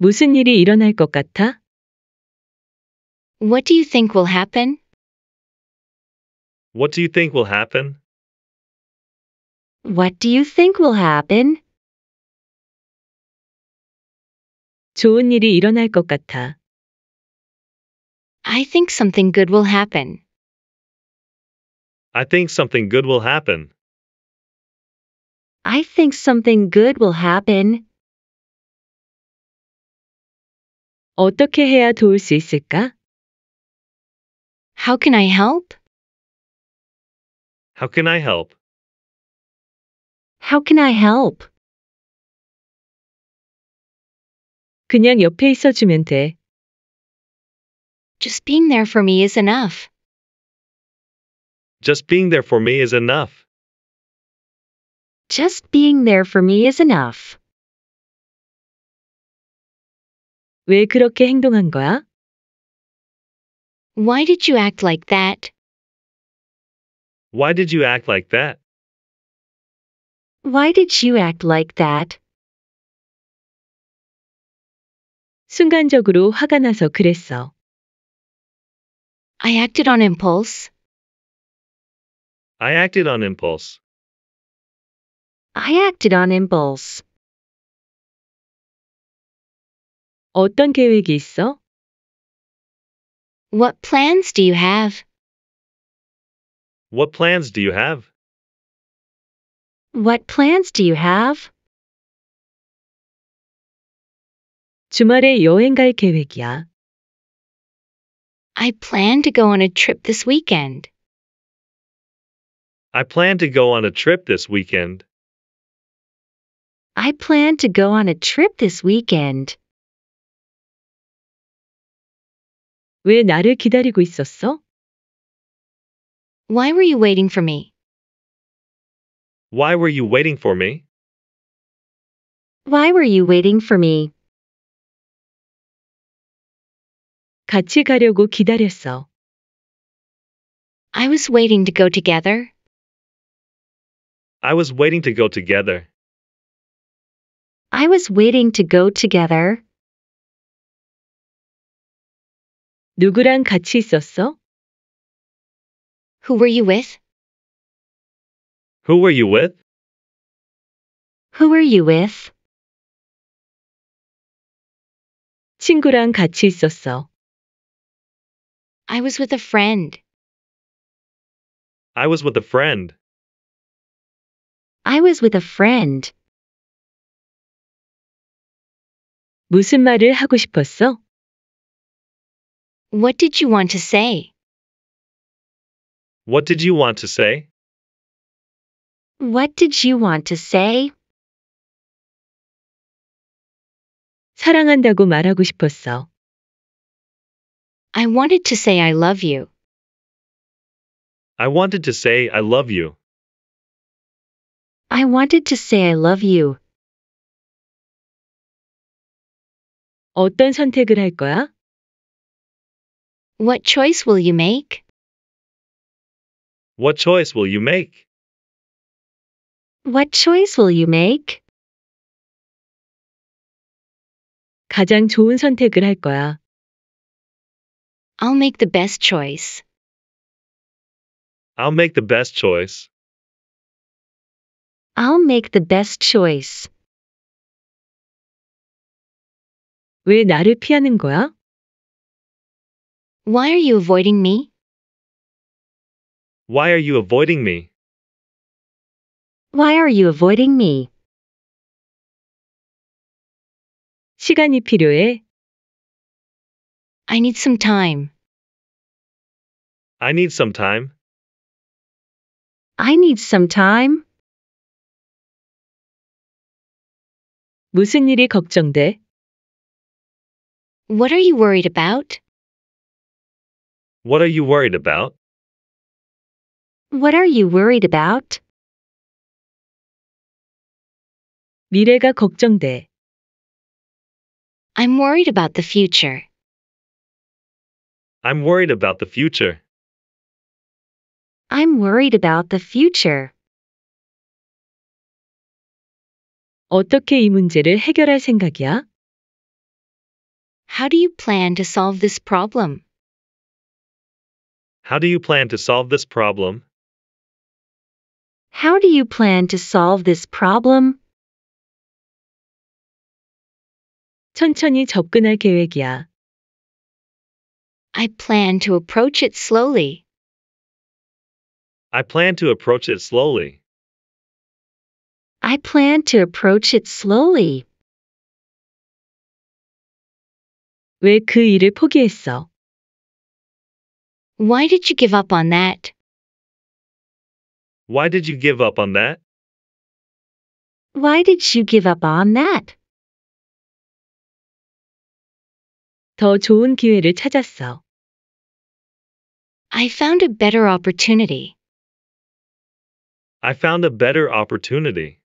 무슨 일이 일어날 것 같아? What do you think will happen? What do you think will happen? What do you think will happen? 좋은 일이 일어날 것 같아. I think something good will happen. I think something good will happen. I think something good will happen. 어떻게 해야 도울 수 있을까? How can I help? How can I help? How can I help? 그냥 옆에 있어 주면 돼. Just being there for me is enough. Just being there for me is enough. Just being there for me is enough. 왜 그렇게 행동한 거야? Why did you act like that? Why did you act like that? Why did you act like that? 순간적으로 화가 나서 그랬어. I acted on impulse. I acted on impulse. I acted on impulse. 어떤 계획이 있어? What plans do you have? What plans do you have? What plans do you have? 주말에 여행 갈 계획이야. I plan to go on a trip this weekend. I plan to go on a trip this weekend. I plan to go on a trip this weekend. 왜 나를 기다리고 있었어? Why were you waiting for me? Why were you waiting for me? Why were you waiting for me? 같이 가려고 기다렸어. I was waiting to go together. I was waiting to go together. I was waiting to go together. 누구랑 같이 있었어? Who were you with? Who were you with? Who were you with? 친구랑 같이 있었어. I was with a friend. I was with a friend. I was with a friend. 무슨 말을 하고 싶었어? What did you want to say? What did you want to say? What did you want to say? 사랑한다고 말하고 싶었어. I wanted to say I love you. I wanted to say I love you. I wanted to say I love you. 어떤 선택을 할 거야? What choice will you make? What choice will you make? What choice will you make? 가장 좋은 선택을 할 거야. I'll make the best choice. I'll make the best choice. I'll make the best choice. 왜 나를 피하는 거야? Why are you avoiding me? Why are you avoiding me? Why are you avoiding me? 시간이 필요해. I need some time. I need some time. I need some time. 무슨 일이 걱정돼? What are you worried about? What are you worried about? What are you worried about? 미래가 걱정돼. I'm worried about the future. I'm worried about the future. I'm worried about the future. 어떻게 이 문제를 해결할 생각이야? How do you plan to solve this problem? How do you plan to solve this problem? How do you plan to solve this problem? 천천히 접근할 계획이야. I plan to approach it slowly. I plan to approach it slowly. I plan to approach it slowly. 왜 일을 포기했어? Why did you give up on that? Why did you give up on that? Why did you give up on that? 더 좋은 기회를 찾았어. I found a better opportunity. I found a better opportunity.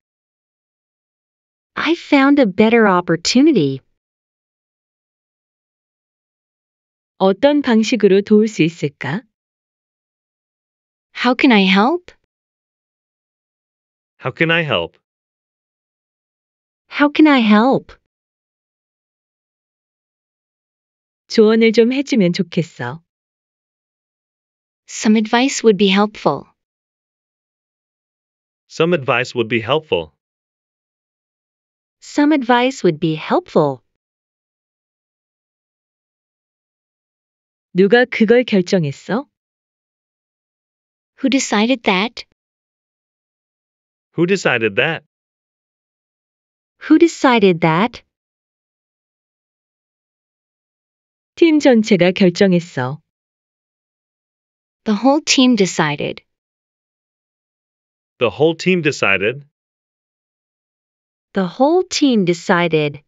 I found a better opportunity. 어떤 방식으로 도울 수 있을까? How can I help? How can I help? How can I help? 조언을 좀 해주면 좋겠어. Some advice would be helpful. Some advice would be helpful. Some advice would be helpful. 누가 그걸 결정했어? Who decided that? Who decided that? Who decided that? 팀 전체가 결정했어. The whole team decided. The whole team decided. The whole team decided.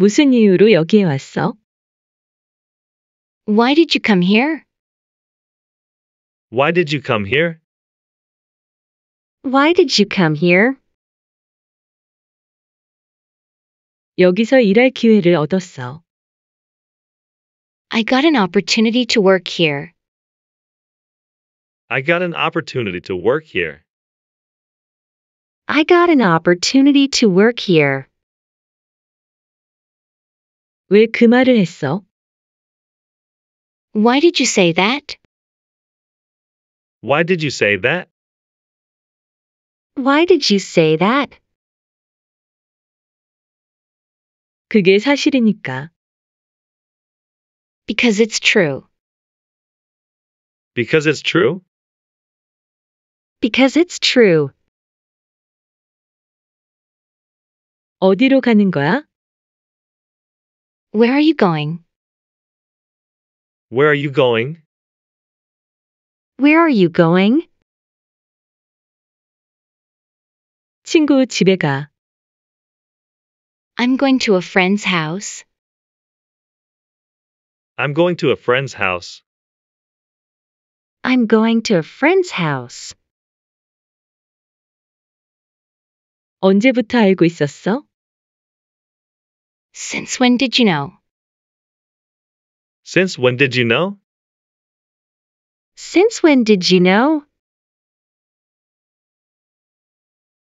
무슨 이유로 여기에 왔어? Why did you come here? Why did you come here? Why did you come here? 여기서 일할 기회를 얻었어. I got an opportunity to work here. I got an opportunity to work here. I got an opportunity to work here. 말을 했어? Why did you say that? Why did you say that? Why did you say that? 그게 사실이니까. Because it's true. Because it's true? Because it's true. 어디로 가는 거야? Where are you going? Where are you going? Where are you going? 친구 집에 가. I'm going to a friend's house. I'm going to a friend's house. I'm going to a friend's house. 언제부터 알고 있었어? Since when did you know? Since when did you know? Since when did you know?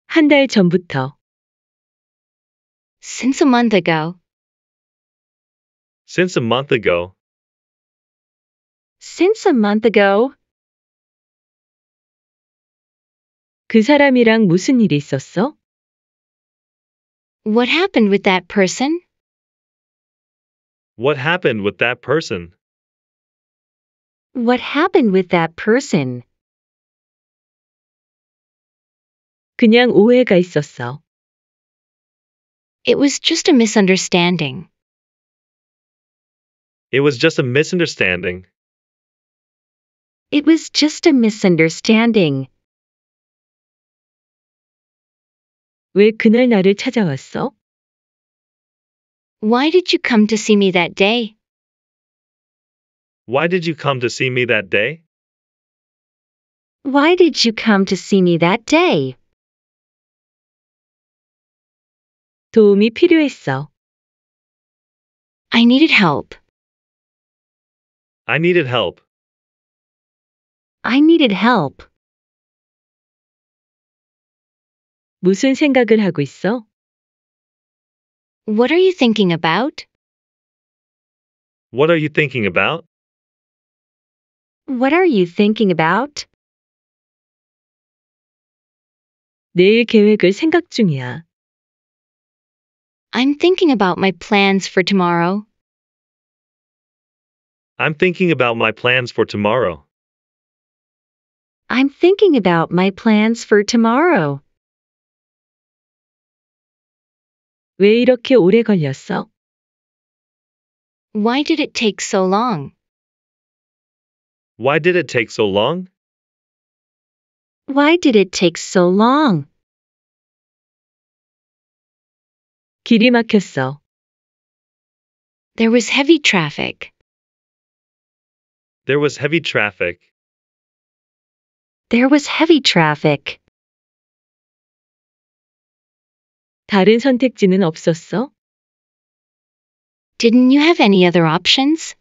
한 달 전부터. Since a month ago. Since a month ago. Since a month ago. 그 사람이랑 무슨 일이 있었어? What happened with that person? What happened with that person? What happened with that person? 그냥 오해가 있었어. It was just a misunderstanding. It was just a misunderstanding. It was just a misunderstanding. 왜 그날 나를 찾아왔어? Why did you come to see me that day? Why did you come to see me that day? Why did you come to see me that day? 도움이 필요했어. I needed help. I needed help. I needed help. 무슨 생각을 하고 있어? What are you thinking about? What are you thinking about? What are you thinking about? 내일 계획을 생각 중이야. I'm thinking about my plans for tomorrow. I'm thinking about my plans for tomorrow. I'm thinking about my plans for tomorrow. 왜 이렇게 오래 걸렸어? Why did it take so long? Why did it take so long? Why did it take so long? 길이 막혔어. There was heavy traffic. There was heavy traffic. There was heavy traffic. 다른 선택지는 없었어? Didn't you have any other options?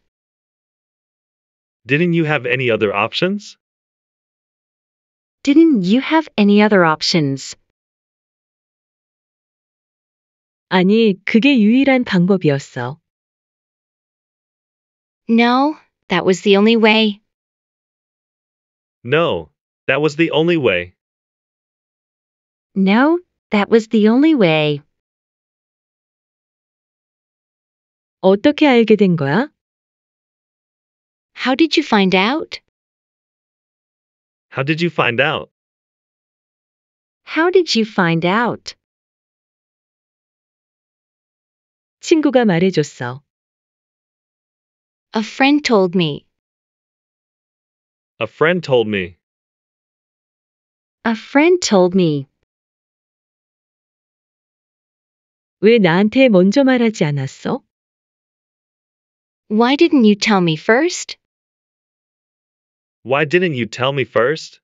Didn't you have any other options? Didn't you have any other options? 아니, 그게 유일한 방법이었어. No, that was the only way. No, that was the only way. No, that was the only way. 어떻게 알게 된 거야? How did you find out? How did you find out? How did you find out? 친구가 말해줬어. A friend told me. A friend told me. A friend told me. 왜 나한테 먼저 말하지 않았어? Why didn't you tell me first? Why didn't you tell me first?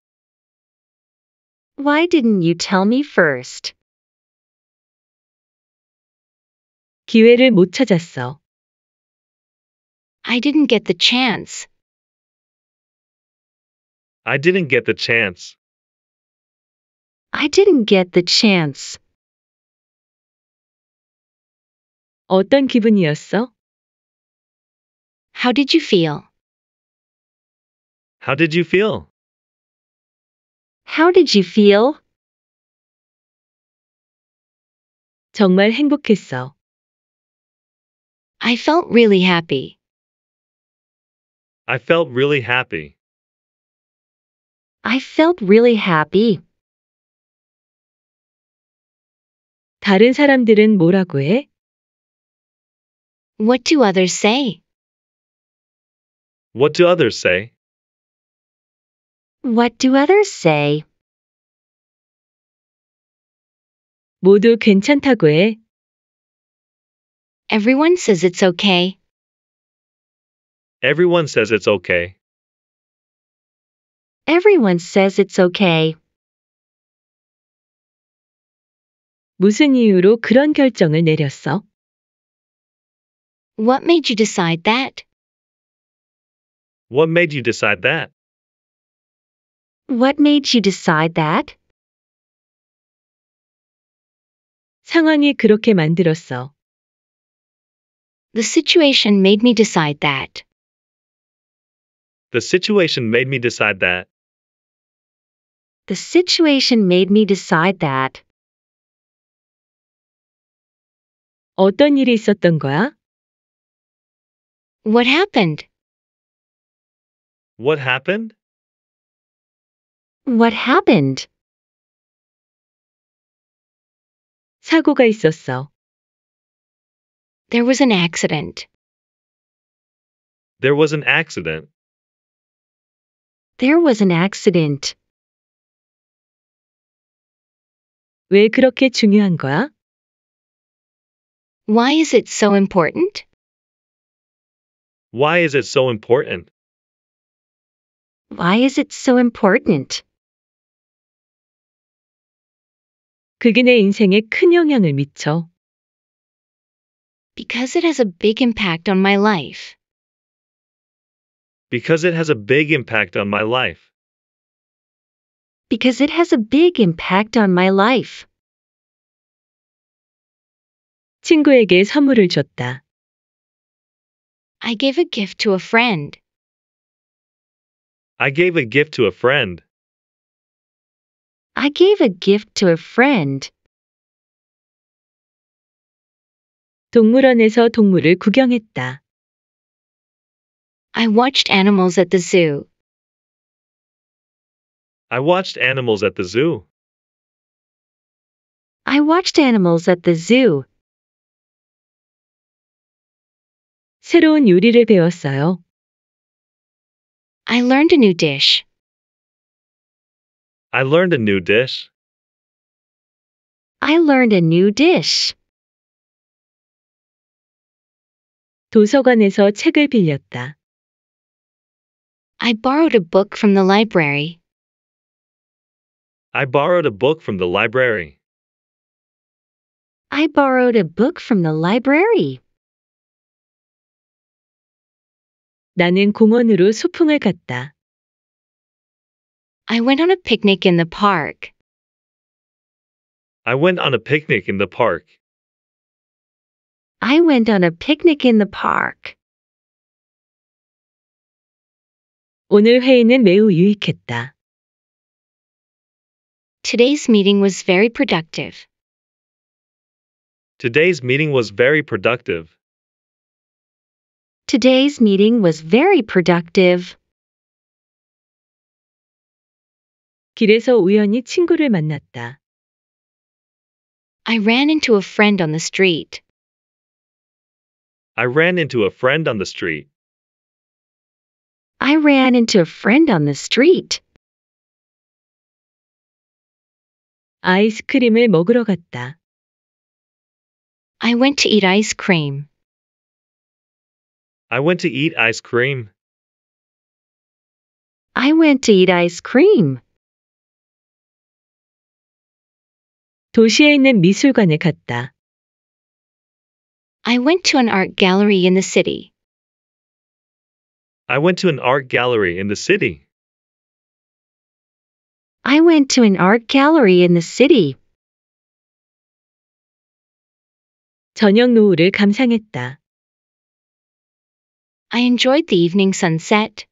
Why didn't you tell me first? 기회를 못 찾았어. I didn't get the chance. I didn't get the chance. I didn't get the chance. 어떤 기분이었어? How did you feel? How did you feel? How did you feel? 정말 행복했어. I felt really happy. I felt really happy. I felt really happy. 다른 사람들은 뭐라고 해? What do others say? What do others say? What do others say? 모두 괜찮다고 해. Everyone says it's okay. Everyone says it's okay. Everyone says it's okay. 무슨 이유로 그런 결정을 내렸어? What made you decide that? What made you decide that? What made you decide that? 상황이 그렇게 만들었어. The situation made me decide that. The situation made me decide that. The situation made me decide that. 어떤 일이 있었던 거야? What happened? What happened? What happened? 사고가 있었어. There was an accident. There was an accident. There was an accident. 왜 그렇게 중요한 거야? Why is it so important? Why is it so important? Why is it so important? 그게 인생에 큰 영향을 미쳐. Because it has a big impact on my life. Because it has a big impact on my life. Because it has a big impact on my life. 친구에게 선물을 줬다. I gave a gift to a friend. I gave a gift to a friend. I gave a gift to a friend. 동물원에서 동물을 구경했다. I watched animals at the zoo. I watched animals at the zoo. I watched animals at the zoo. 새로운 요리를 배웠어요. I learned a new dish. I learned a new dish. I learned a new dish. 도서관에서 책을 빌렸다. I borrowed a book from the library. I borrowed a book from the library. I borrowed a book from the library. 나는 공원으로 소풍을 갔다. I went on a picnic in the park. I went on a picnic in the park. I went on a picnic in the park. 오늘 회의는 매우 유익했다. Today's meeting was very productive. Today's meeting was very productive. Today's meeting was very productive. 길에서 우연히 친구를 만났다. I ran into a friend on the street. I ran into a friend on the street. I ran into a friend on the street. 아이스크림을 먹으러 갔다. I went to eat ice cream. I went to eat ice cream. I went to eat ice cream. 도시에 있는 미술관에 갔다. I went to an art gallery in the city. I went to an art gallery in the city. I went to an art gallery in the city. 저녁 노을을 감상했다. I enjoyed the evening sunset.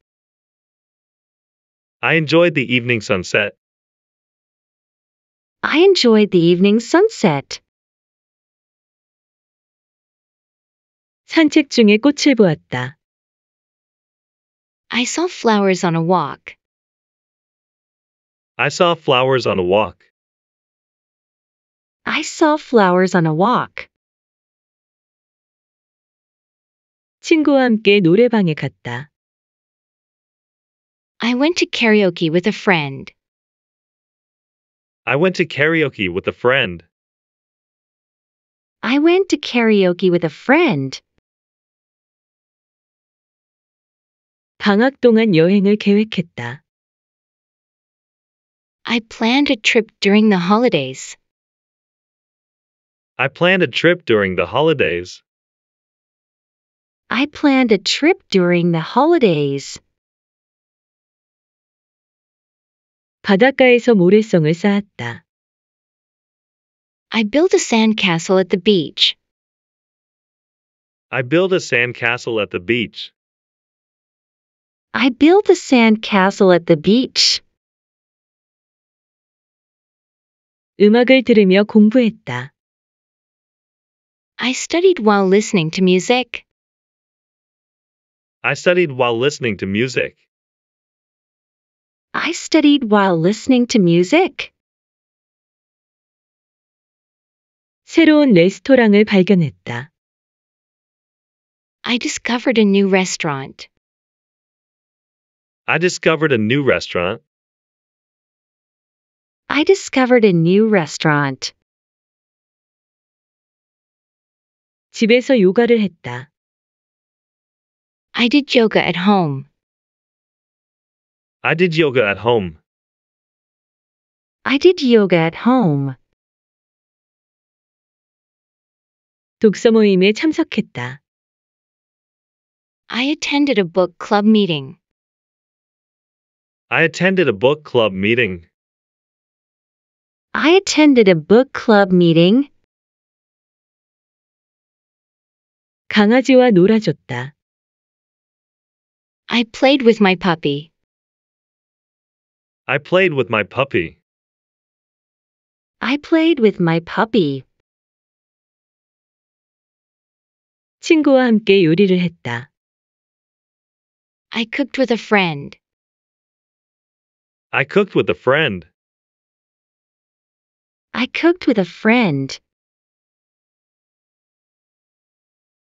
I enjoyed the evening sunset. I enjoyed the evening sunset. 산책 중에 꽃을 보았다. I saw flowers on a walk. I saw flowers on a walk. I saw flowers on a walk. 친구와 함께 노래방에 갔다. I went to karaoke with a friend. I went to karaoke with a friend. I went to karaoke with a friend. 방학 동안 여행을 계획했다. I planned a trip during the holidays. I planned a trip during the holidays. I planned a trip during the holidays. 바닷가에서 모래성을 쌓았다. I built a sandcastle at the beach. I built a sandcastle at the beach. I built a sandcastle at the beach. 음악을 들으며 공부했다. I studied while listening to music. I studied while listening to music. I studied while listening to music. 새로운 레스토랑을 발견했다. I discovered a new restaurant. I discovered a new restaurant. I discovered a new restaurant. 집에서 요가를 했다. I did yoga at home. I did yoga at home. I did yoga at home. 독서 모임에 참석했다. I attended a book club meeting. I attended a book club meeting. I attended a book club meeting. 강아지와 놀아줬다. I played with my puppy. I played with my puppy. I played with my puppy. 친구와 함께 요리를 했다. I cooked with a friend. I cooked with a friend. I cooked with a friend.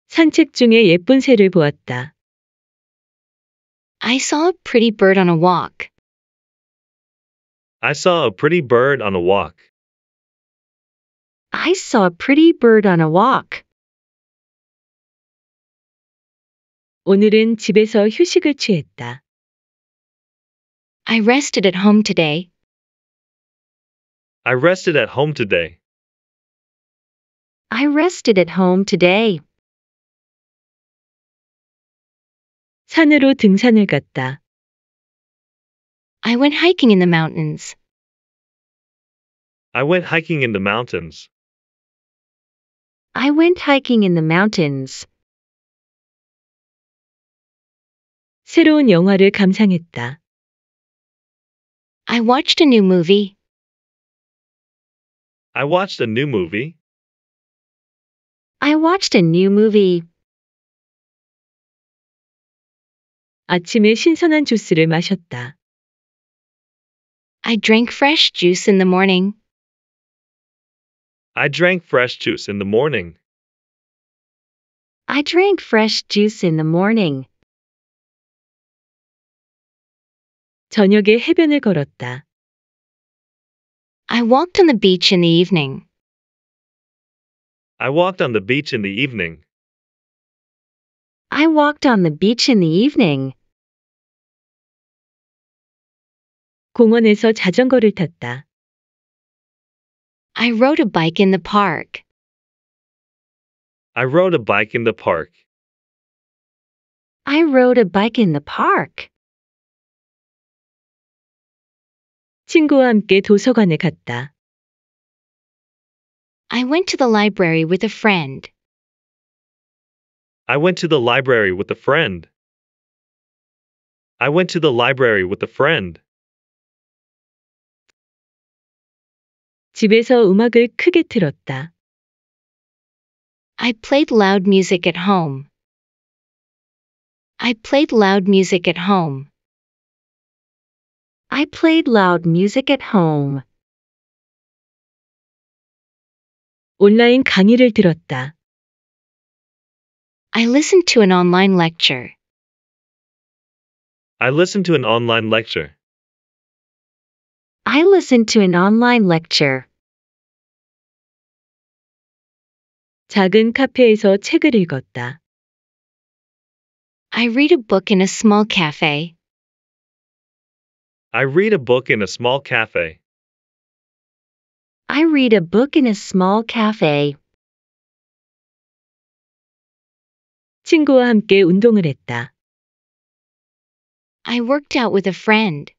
산책 중에 예쁜 새를 보았다. I saw a pretty bird on a walk. I saw a pretty bird on a walk. I saw a pretty bird on a walk. 오늘은 집에서 휴식을 취했다. I rested at home today. I rested at home today. I rested at home today. 산으로 등산을 갔다. I went hiking in the mountains. I went hiking in the mountains. I went hiking in the mountains. 새로운 영화를 감상했다. I watched a new movie. I watched a new movie. I watched a new movie. 아침에 신선한 주스를 마셨다. I drank fresh juice in the morning. I drank fresh juice in the morning. I drank fresh juice in the morning. 저녁에 해변을 걸었다. I walked on the beach in the evening. I walked on the beach in the evening. I walked on the beach in the evening. 공원에서 자전거를 탔다. I rode a bike in the park. I rode a bike in the park. I rode a bike in the park. 친구와 함께 도서관에 갔다. I went to the library with a friend. I went to the library with a friend. I went to the library with a friend. 집에서 음악을 크게 틀었다. I played loud music at home. I played loud music at home. I played loud music at home. 온라인 강의를 들었다. I listened to an online lecture. I listened to an online lecture. I listened to an online lecture. 작은 카페에서 책을 읽었다. I read a book in a small cafe. I read a book in a small cafe. I read a book in a small cafe. 친구와 함께 운동을 했다. I worked out with a friend.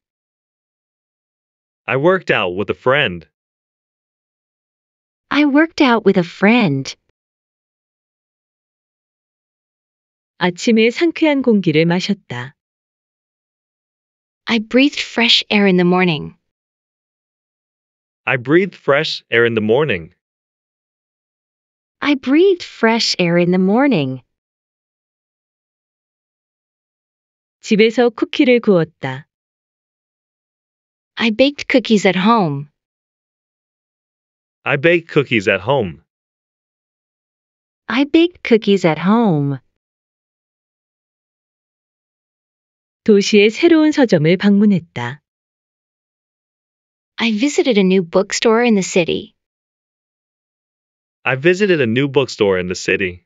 I worked out with a friend. I worked out with a friend. 아침에 상쾌한 공기를 마셨다. I breathed fresh air in the morning. I breathed fresh air in the morning. I breathed fresh air in the morning. 집에서 쿠키를 구웠다. I baked cookies at home. I baked cookies at home. I baked cookies at home. 도시의 새로운 서점을 방문했다. I visited a new bookstore in the city. I visited a new bookstore in the city.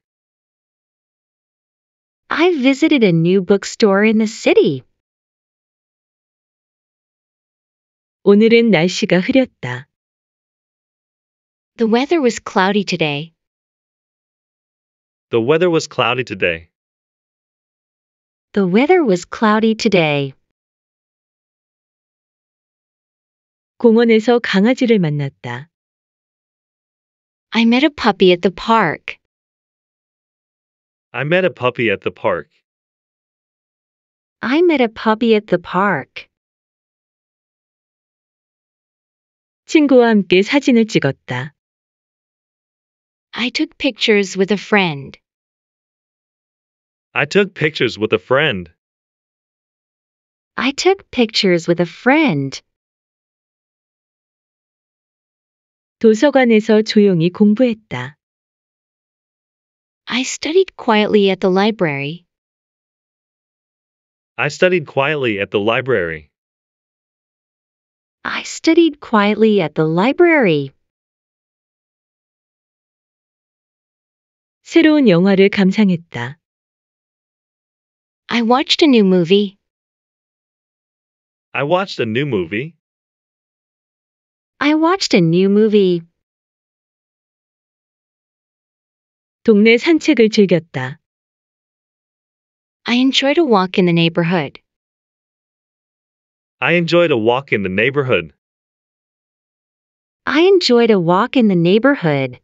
I visited a new bookstore in the city. 오늘은 날씨가 흐렸다. The weather was cloudy today. The weather was cloudy today. The weather was cloudy today. 공원에서 강아지를 만났다. I met a puppy at the park. I met a puppy at the park. I met a puppy at the park. 친구와 함께 사진을 찍었다. I took pictures with a friend. I took pictures with a friend. I took pictures with a friend. 도서관에서 조용히 공부했다. I studied quietly at the library. I studied quietly at the library. I studied quietly at the library. 새로운 영화를 감상했다. I watched a new movie. I watched a new movie. I watched a new movie. 동네 산책을 즐겼다. I enjoyed a walk in the neighborhood. I enjoyed a walk in the neighborhood. I enjoyed a walk in the neighborhood.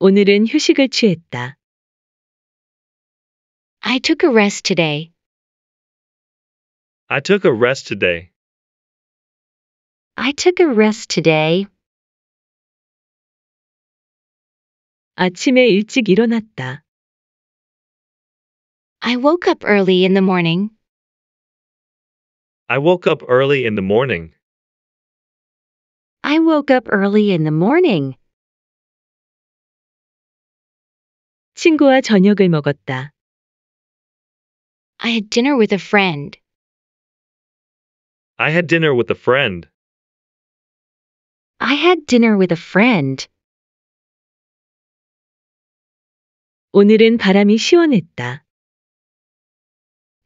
오늘은 휴식을 취했다. I took a rest today. I took a rest today. I took a rest today. 아침에 일찍 일어났다. I woke up early in the morning. I woke up early in the morning. I woke up early in the morning. 친구와 저녁을 먹었다. I had dinner with a friend. I had dinner with a friend. I had dinner with a friend. 오늘은 바람이 시원했다.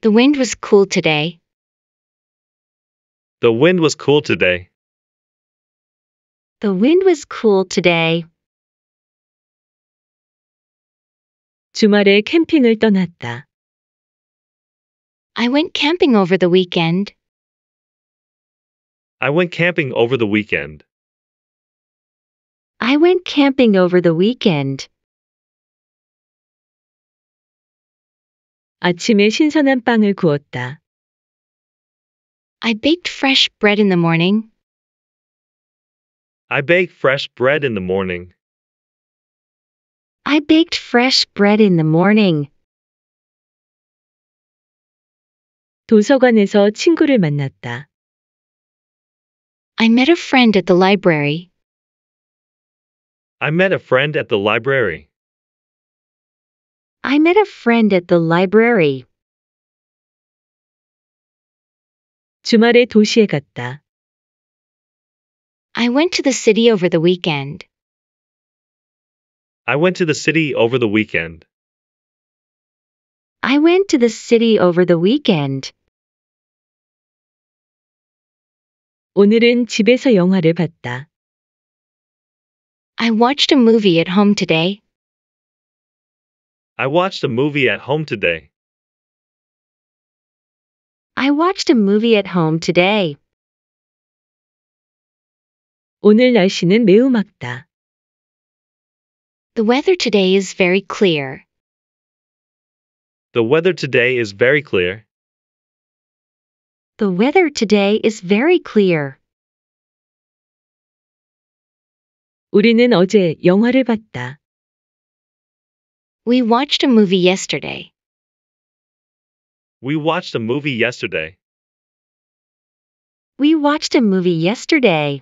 The wind was cool today. The wind was cool today. The wind was cool today. 주말에 캠핑을 떠났다. I went camping over the weekend. I went camping over the weekend. I went camping over the weekend. 아침에 신선한 빵을 구웠다. I baked fresh bread in the morning. I baked fresh bread in the morning. I baked fresh bread in the morning. 도서관에서 친구를 만났다. I met a friend at the library. I met a friend at the library. I met a friend at the library. 주말에 도시에 갔다. I went to the city over the weekend. I went to the city over the weekend. I went to the city over the weekend. 오늘은 집에서 영화를 봤다. I watched a movie at home today. I watched a movie at home today. I watched a movie at home today. 오늘 날씨는 매우 맑다. The weather today is very clear. The weather today is very clear. The weather today is very clear. 우리는 어제 영화를 봤다. We watched a movie yesterday. We watched a movie yesterday. We watched a movie yesterday.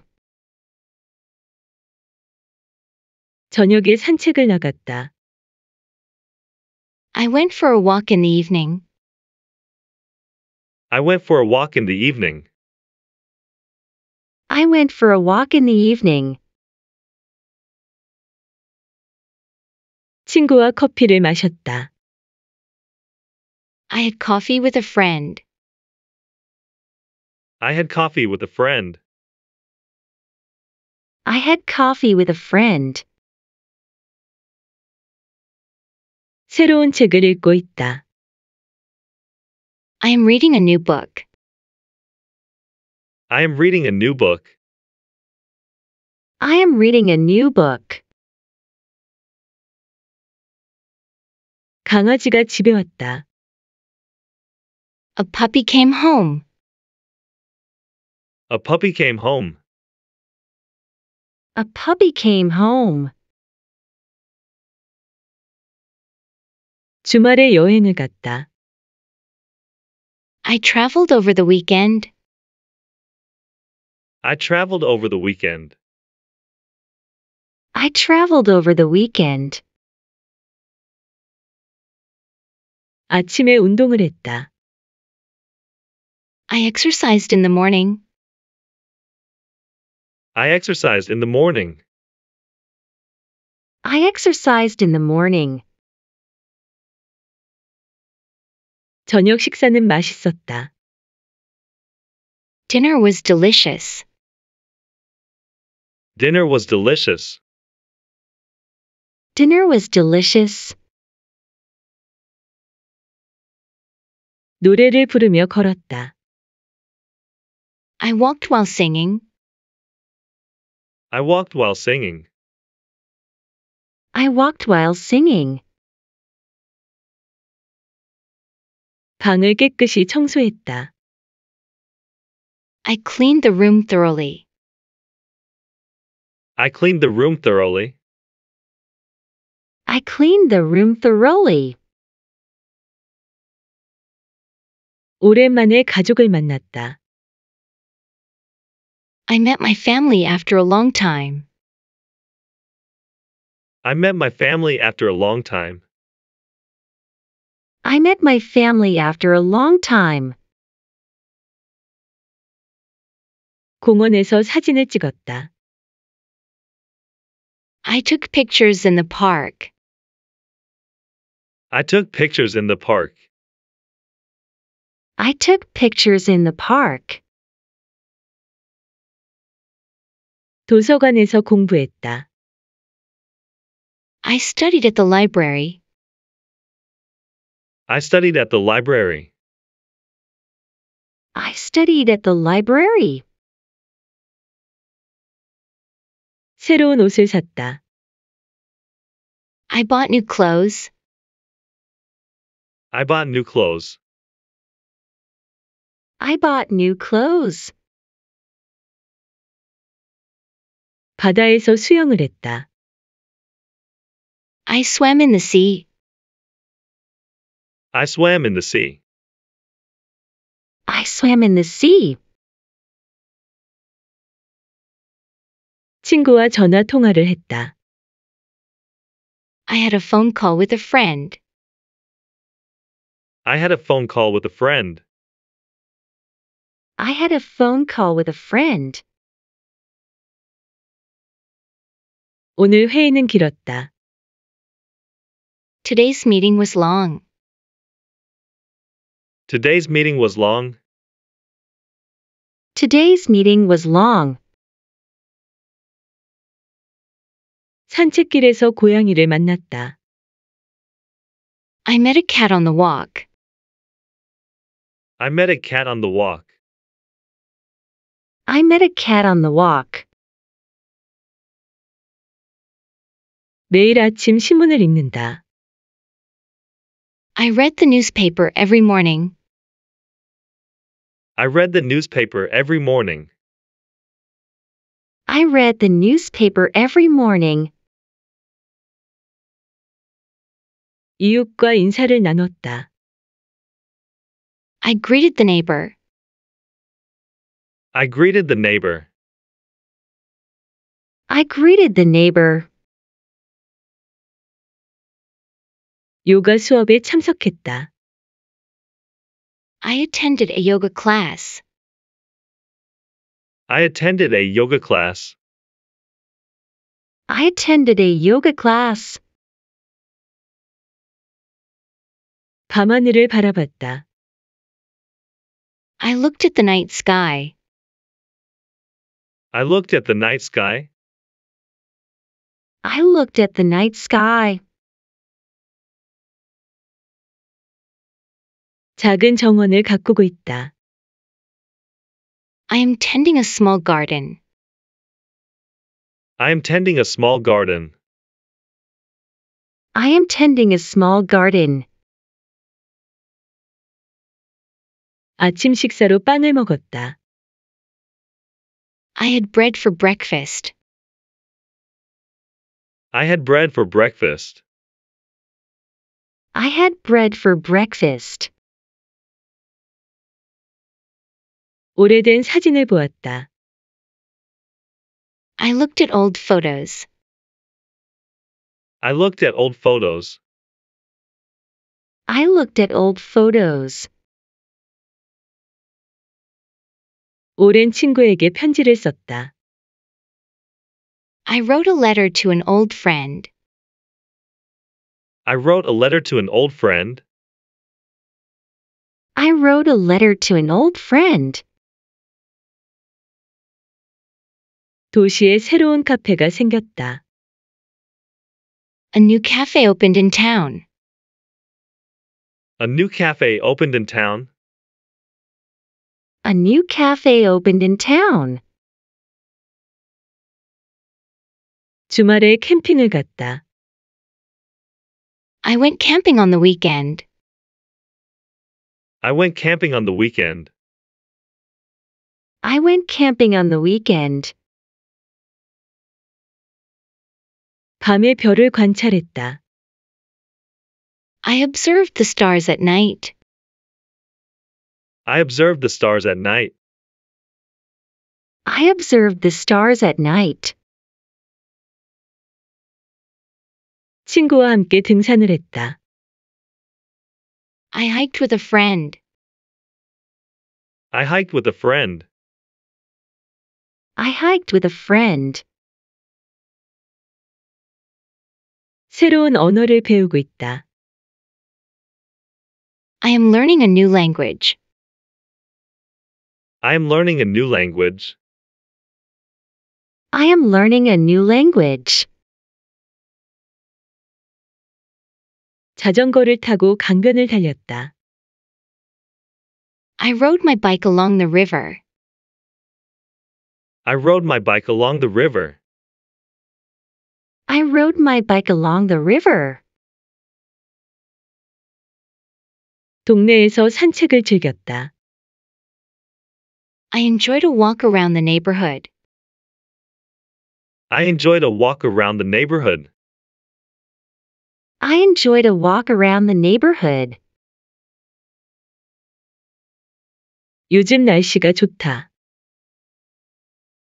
저녁에 산책을 나갔다. I went for a walk in the evening. I went for a walk in the evening. I went for a walk in the evening. 친구와 커피를 마셨다. I had coffee with a friend. I had coffee with a friend. I had coffee with a friend. 새로운 책을 읽고 있다. I am reading a new book. I am reading a new book. I am reading a new book. 강아지가 집에 왔다. A puppy came home. A puppy came home. A puppy came home. 주말에 여행을 갔다. I traveled over the weekend. I traveled over the weekend. I traveled over the weekend. 아침에 운동을 했다. I exercised in the morning. I exercised in the morning. I exercised in the morning. 저녁 식사는 맛있었다. Dinner was delicious. Dinner was delicious. Dinner was delicious. 노래를 부르며 걸었다. I walked while singing. I walked while singing. I walked while singing. 방을 깨끗이 청소했다. I cleaned the room thoroughly. I cleaned the room thoroughly. I cleaned the room thoroughly. 오랜만에 가족을 만났다. I met my family after a long time. I met my family after a long time. I met my family after a long time. 공원에서 사진을 찍었다. I took pictures in the park. I took pictures in the park. I took pictures in the park. 도서관에서 공부했다. I studied at the library. I studied at the library. I studied at the library. 새로운 옷을 샀다. I bought new clothes. I bought new clothes. I bought new clothes. 바다에서 수영을 했다. I swam in the sea. I swam in the sea. I swam in the sea. 친구와 전화 통화를 했다. I had a phone call with a friend. I had a phone call with a friend. I had a phone call with a friend. 오늘 회의는 길었다. Today's meeting was long. Today's meeting was long. Today's meeting was long. 산책길에서 고양이를 만났다. I met a cat on the walk. I met a cat on the walk. I met a cat on the walk. 매일 아침 신문을 읽는다. I read the newspaper every morning. I read the newspaper every morning. I read the newspaper every morning. 이웃과 인사를 나눴다. I greeted the neighbor. I greeted the neighbor. I greeted the neighbor. 요가 수업에 참석했다. I attended a yoga class. I attended a yoga class. I attended a yoga class. 밤하늘을 바라봤다. I looked at the night sky. I looked at the night sky. I looked at the night sky. 작은 정원을 가꾸고 있다. I am tending a small garden. I am tending a small garden. I am tending a small garden. 아침 식사로 빵을 먹었다. I had bread for breakfast. I had bread for breakfast. I had bread for breakfast. 오래된 사진을 보았다. I looked at old photos. I looked at old photos. I looked at old photos. 오랜 친구에게 편지를 썼다. I wrote a letter to an old friend. I wrote a letter to an old friend. I wrote a letter to an old friend. 도시에 새로운 카페가 생겼다. A new cafe opened in town. A new cafe opened in town a new cafe opened in town. 주말에 캠핑을 갔다. I went camping on the weekend. I went camping on the weekend. I went camping on the weekend. 밤에 별을 관찰했다. I observed the stars at night. I observed the stars at night. I observed the stars at night. 친구와 함께 등산을 했다. I hiked with a friend. I hiked with a friend. I hiked with a friend. 새로운 언어를 배우고 있다. I am learning a new language. I am learning a new language. I am learning a new language. 자전거를 타고 강변을 달렸다. I rode my bike along the river. I rode my bike along the river. I rode my bike along the river. 동네에서 산책을 즐겼다. I enjoyed a walk around the neighborhood. I enjoyed a walk around the neighborhood. I enjoyed a walk around the neighborhood. 요즘 날씨가 좋다.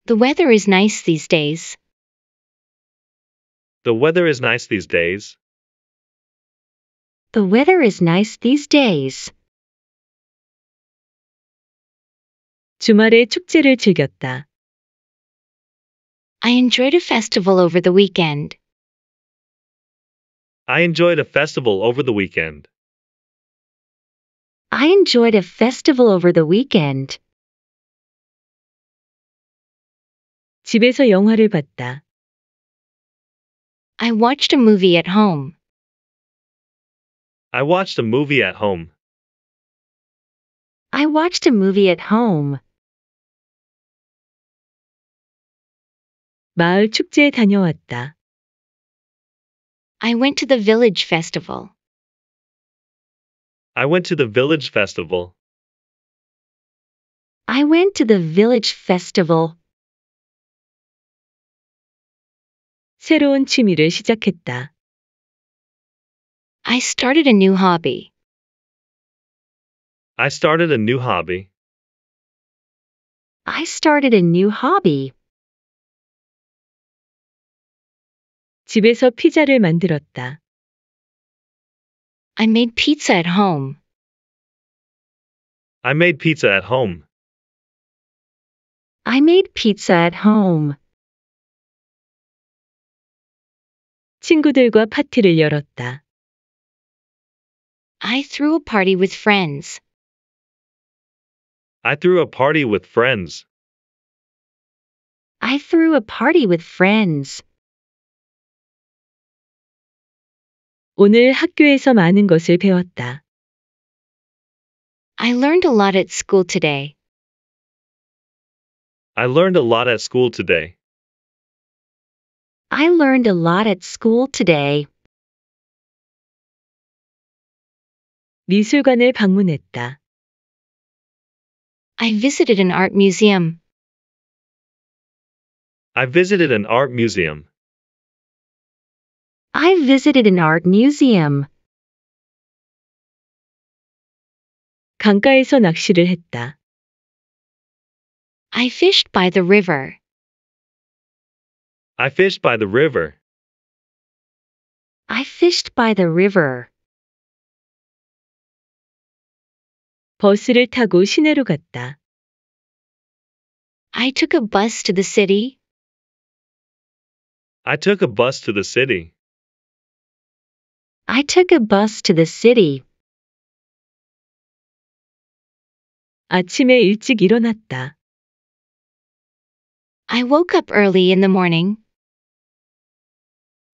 The weather is nice these days. The weather is nice these days. The weather is nice these days. 주말에 축제를 즐겼다. I enjoyed a festival over the weekend. I enjoyed a festival over the weekend. I enjoyed a festival over the weekend. 집에서 영화를 봤다. I watched a movie at home. I watched a movie at home. I watched a movie at home. 마을 축제에 다녀왔다. I went to the village festival. I went to the village festival. I went to the village festival. 새로운 취미를 시작했다. I started a new hobby. I started a new hobby. I started a new hobby. 집에서 피자를 만들었다. I made pizza at home. I made pizza at home. I made pizza at home. 친구들과 파티를 열었다. I threw a party with friends. I threw a party with friends. I threw a party with friends. 오늘 학교에서 많은 것을 배웠다. I learned a lot at school today. I learned a lot at school today. I learned a lot at school today. 미술관을 방문했다. I visited an art museum. I visited an art museum. I visited an art museum. 강가에서 낚시를 했다. I fished by the river. I fished by the river. I fished by the river. 버스를 타고 시내로 갔다. I took a bus to the city. I took a bus to the city. I took a bus to the city. 아침에 일찍 일어났다. I woke up early in the morning.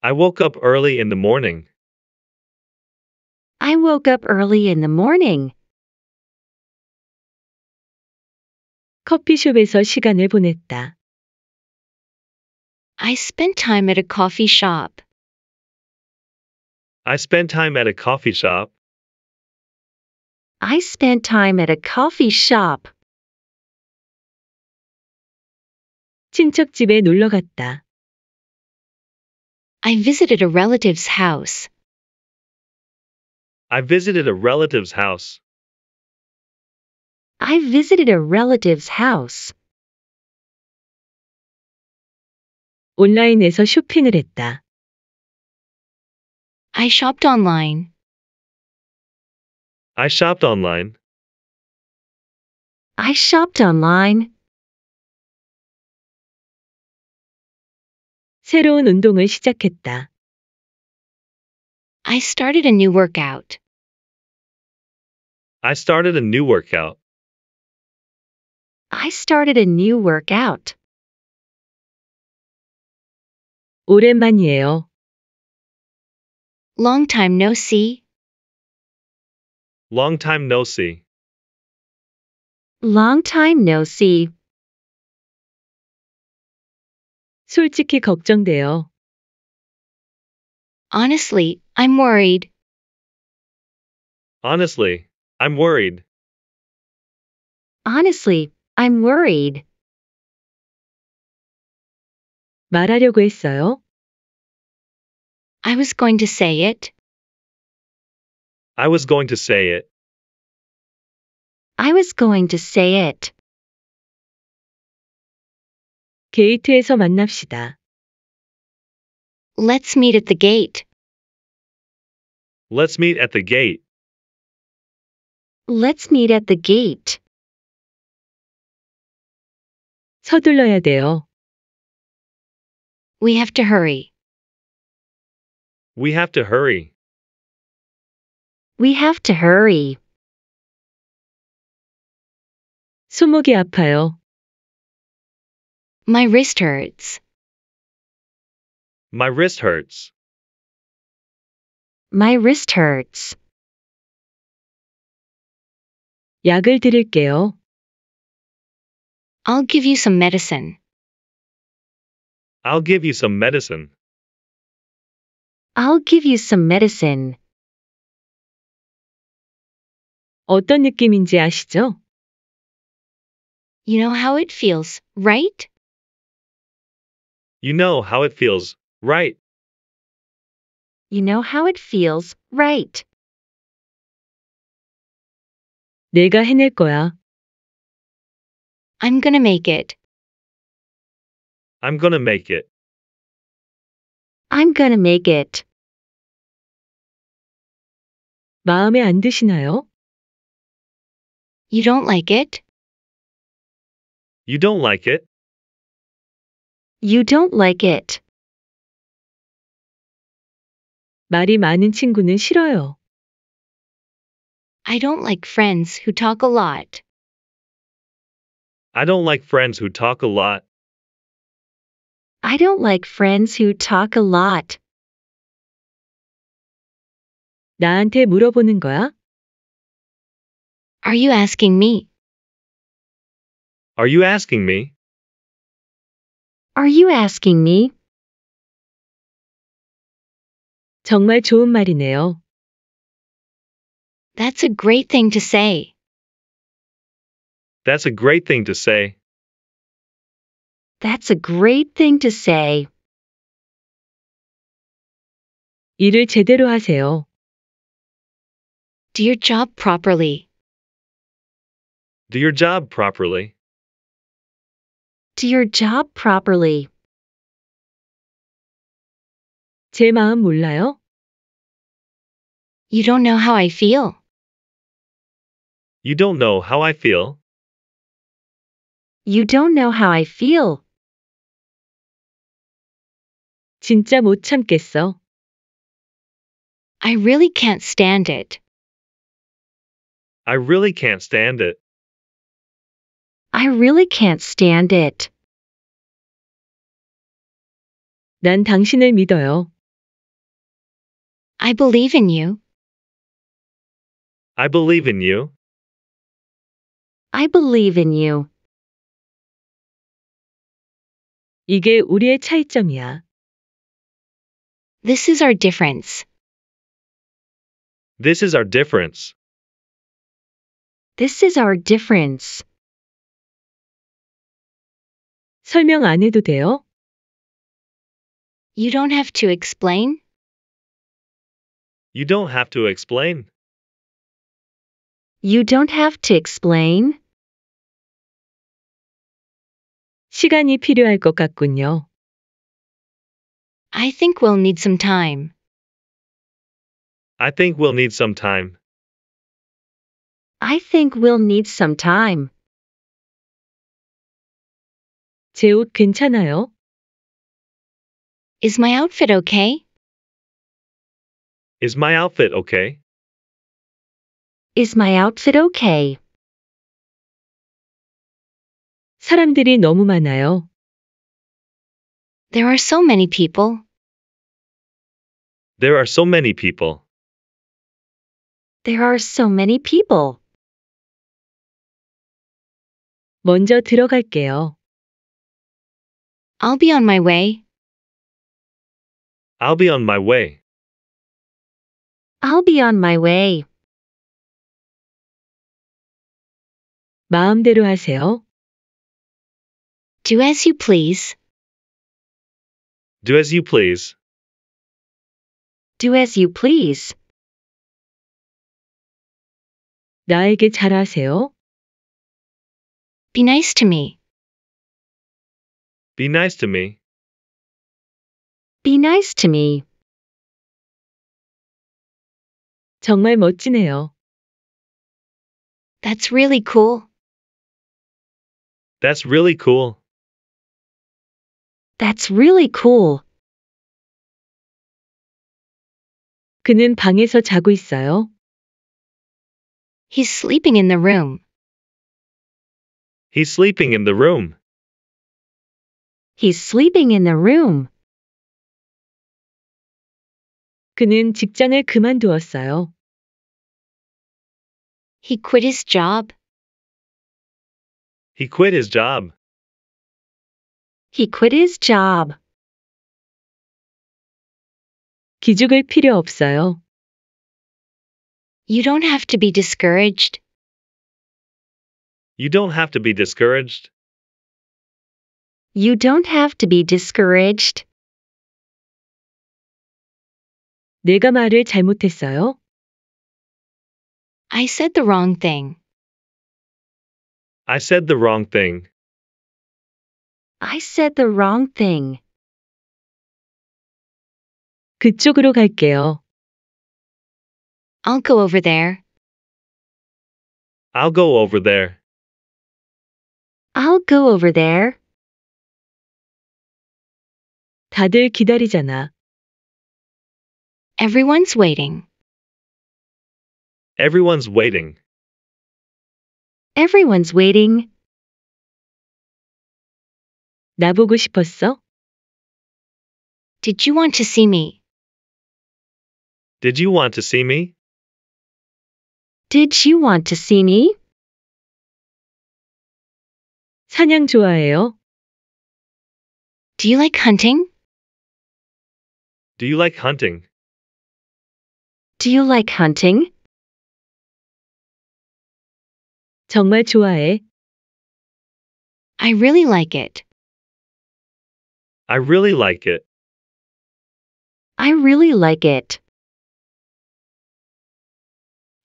I woke up early in the morning. I woke up early in the morning. 커피숍에서 시간을 보냈다. I spent time at a coffee shop. I spent time at a coffee shop. I spent time at a coffee shop. 친척 집에 놀러 갔다. I visited a relative's house. I visited a relative's house. I visited a relative's house. 온라인에서 쇼핑을 했다. I shopped online. I shopped online. I shopped online. 새로운 운동을 시작했다. I started a new workout. I started a new workout. I started a new workout. 오랜만이에요. Long time no see. Long time no see. Long time no see. 솔직히 걱정돼요. Honestly, I'm worried. Honestly, I'm worried. Honestly, I'm worried. 말하려고 했어요. I was going to say it. I was going to say it. I was going to say it. 게이트에서 만납시다. Let's meet at the gate. Let's meet at the gate. Let's meet at the gate. 서둘러야 돼요. We have to hurry. We have to hurry. We have to hurry. 손목이 아파요. My wrist hurts. My wrist hurts. My wrist hurts. 약을 드릴게요. I'll give you some medicine. I'll give you some medicine. I'll give you some medicine. 어떤 느낌인지 아시죠? You know how it feels, right? You know how it feels, right? You know how it feels, right? 내가 해낼 거야. I'm gonna make it. I'm gonna make it. I'm gonna make it. 마음에 안 드시나요? You don't like it? You don't like it? You don't like it. 말이 많은 친구는 싫어요. I don't like friends who talk a lot. I don't like friends who talk a lot. I don't like friends who talk a lot. 나한테 물어보는 거야? Are you asking me? Are you asking me? Are you asking me? 정말 좋은 말이네요. That's a great thing to say. That's a great thing to say. That's a great thing to say. 일을 제대로 하세요. Do your job properly. Do your job properly. Do your job properly. 제 마음 몰라요? You don't know how I feel. You don't know how I feel. You don't know how I feel. 진짜 못 참겠어. I really can't stand it. I really can't stand it. I really can't stand it. 난 당신을 믿어요. I believe in you. I believe in you. I believe in you. 이게 우리의 차이점이야. This is our difference. This is our difference. This is our difference. 설명 안 해도 돼요? You don't have to explain. You don't have to explain. You don't have to explain. 시간이 필요할 것 같군요. I think we'll need some time. I think we'll need some time. I think we'll need some time. 제 괜찮아요? Is my outfit okay? Is my outfit okay? Is my outfit okay? 사람들이 너무 많아요. There are so many people. There are so many people. There are so many people. 먼저 들어갈게요. I'll be on my way. I'll be on my way. I'll be on my way. 마음대로 하세요. Do as you please. Do as you please. Do as you please. 나에게 잘하세요. Be nice to me. Be nice to me. Be nice to me. 정말 멋지네요. That's really cool. That's really cool. That's really cool. 그는 방에서 자고 있어요. He's sleeping in the room. He's sleeping in the room. He's sleeping in the room. 그는 직장을 그만두었어요. He quit his job. He quit his job. He quit his job. 기죽을 필요 없어요. You don't have to be discouraged. You don't have to be discouraged. You don't have to be discouraged. 내가 말을 잘못했어요. I said the wrong thing. I said the wrong thing. I said the wrong thing. 그쪽으로 갈게요. I'll go over there. I'll go over there. I'll go over there. 다들 기다리잖아. Everyone's waiting. Everyone's waiting. Everyone's waiting. 싶었어? Did you want to see me? Did you want to see me? Did you want to see me? 사냥 좋아해요? Do you like hunting? Do you like hunting? Do you like hunting? 정말 좋아해. I really like it. I really like it. I really like it.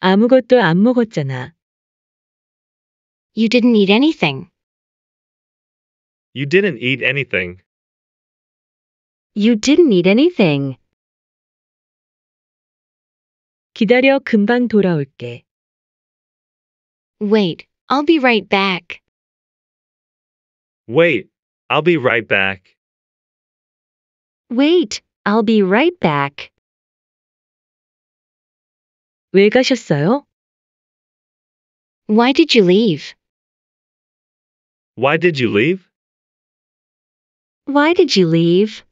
아무것도 안 먹었잖아. You didn't eat anything. You didn't eat anything. You didn't eat anything. 기다려 금방 돌아올게. Wait, I'll be right back. Wait, I'll be right back. Wait, I'll be right back. 왜 가셨어요? Why did you leave? Why did you leave? Why did you leave?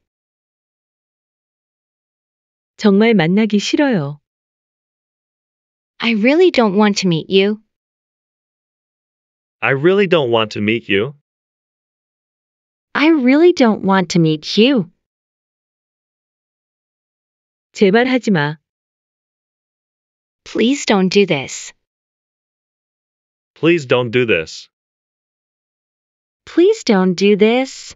정말 만나기 싫어요. I really don't want to meet you. I really don't want to meet you. I really don't want to meet you. 제발 하지 마. Please don't do this. Please don't do this. Please don't do this.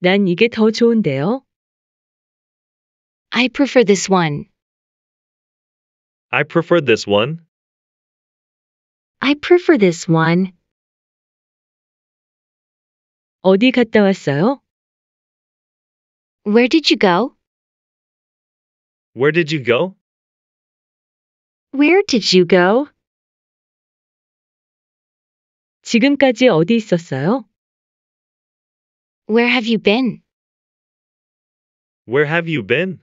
난 이게 더 좋은데요. I prefer this one. I prefer this one. I prefer this one. 어디 갔다 왔어요? Where did you go? Where did you go? Where did you go? 지금까지 어디 있었어요? Where have you been? Where have you been?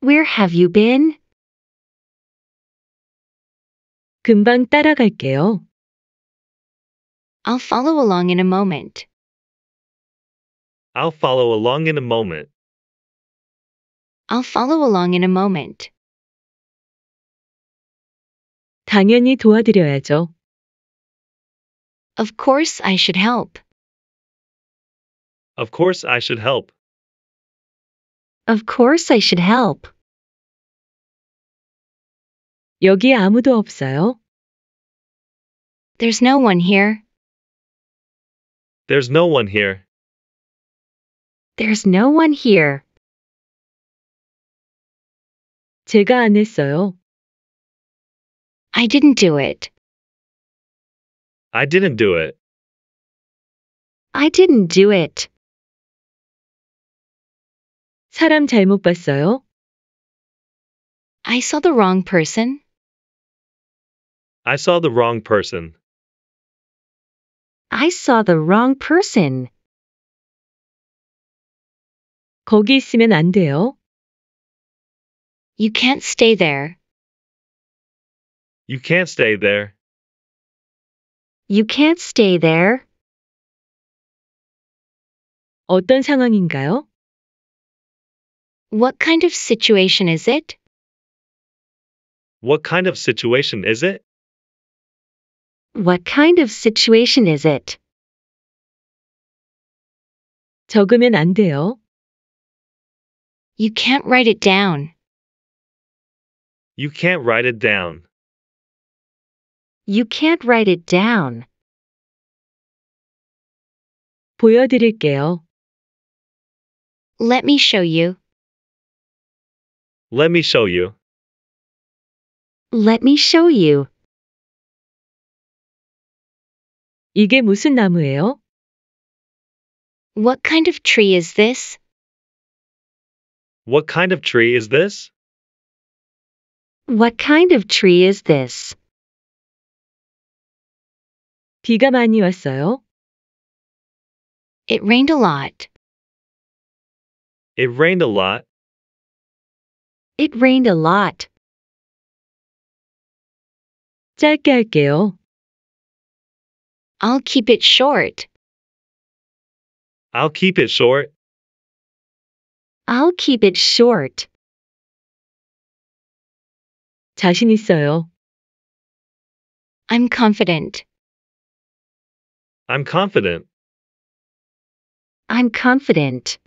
Where have you been? 금방 따라갈게요. I'll follow along in a moment. I'll follow along in a moment. I'll follow along in a moment. 당연히 도와드려야죠. Of course I should help. Of course I should help. Of course I should help. 여기 아무도 없어요? There's no one here. There's no one here. There's no one here. 제가 안 했어요. I didn't do it. I didn't do it. I didn't do it. 사람 잘못 봤어요. I saw the wrong person. I saw the wrong person. I saw the wrong person. 거기 있으면 안 돼요. You can't stay there. You can't stay there. You can't stay there. 어떤 상황인가요? What kind of situation is it? What kind of situation is it? What kind of situation is it? 적으면 안 돼요. You can't write it down. You can't write it down. You can't write it down. 보여드릴게요. Let me show you. Let me show you. Let me show you. 이게 무슨 나무예요? What kind of tree is this? What kind of tree is this? What kind of tree is this? 비가 많이 왔어요. It rained a lot. It rained a lot. It rained a lot. 짧게 할게요. I'll keep it short. I'll keep it short. I'll keep it short. 자신 있어요. I'm confident. I'm confident. I'm confident.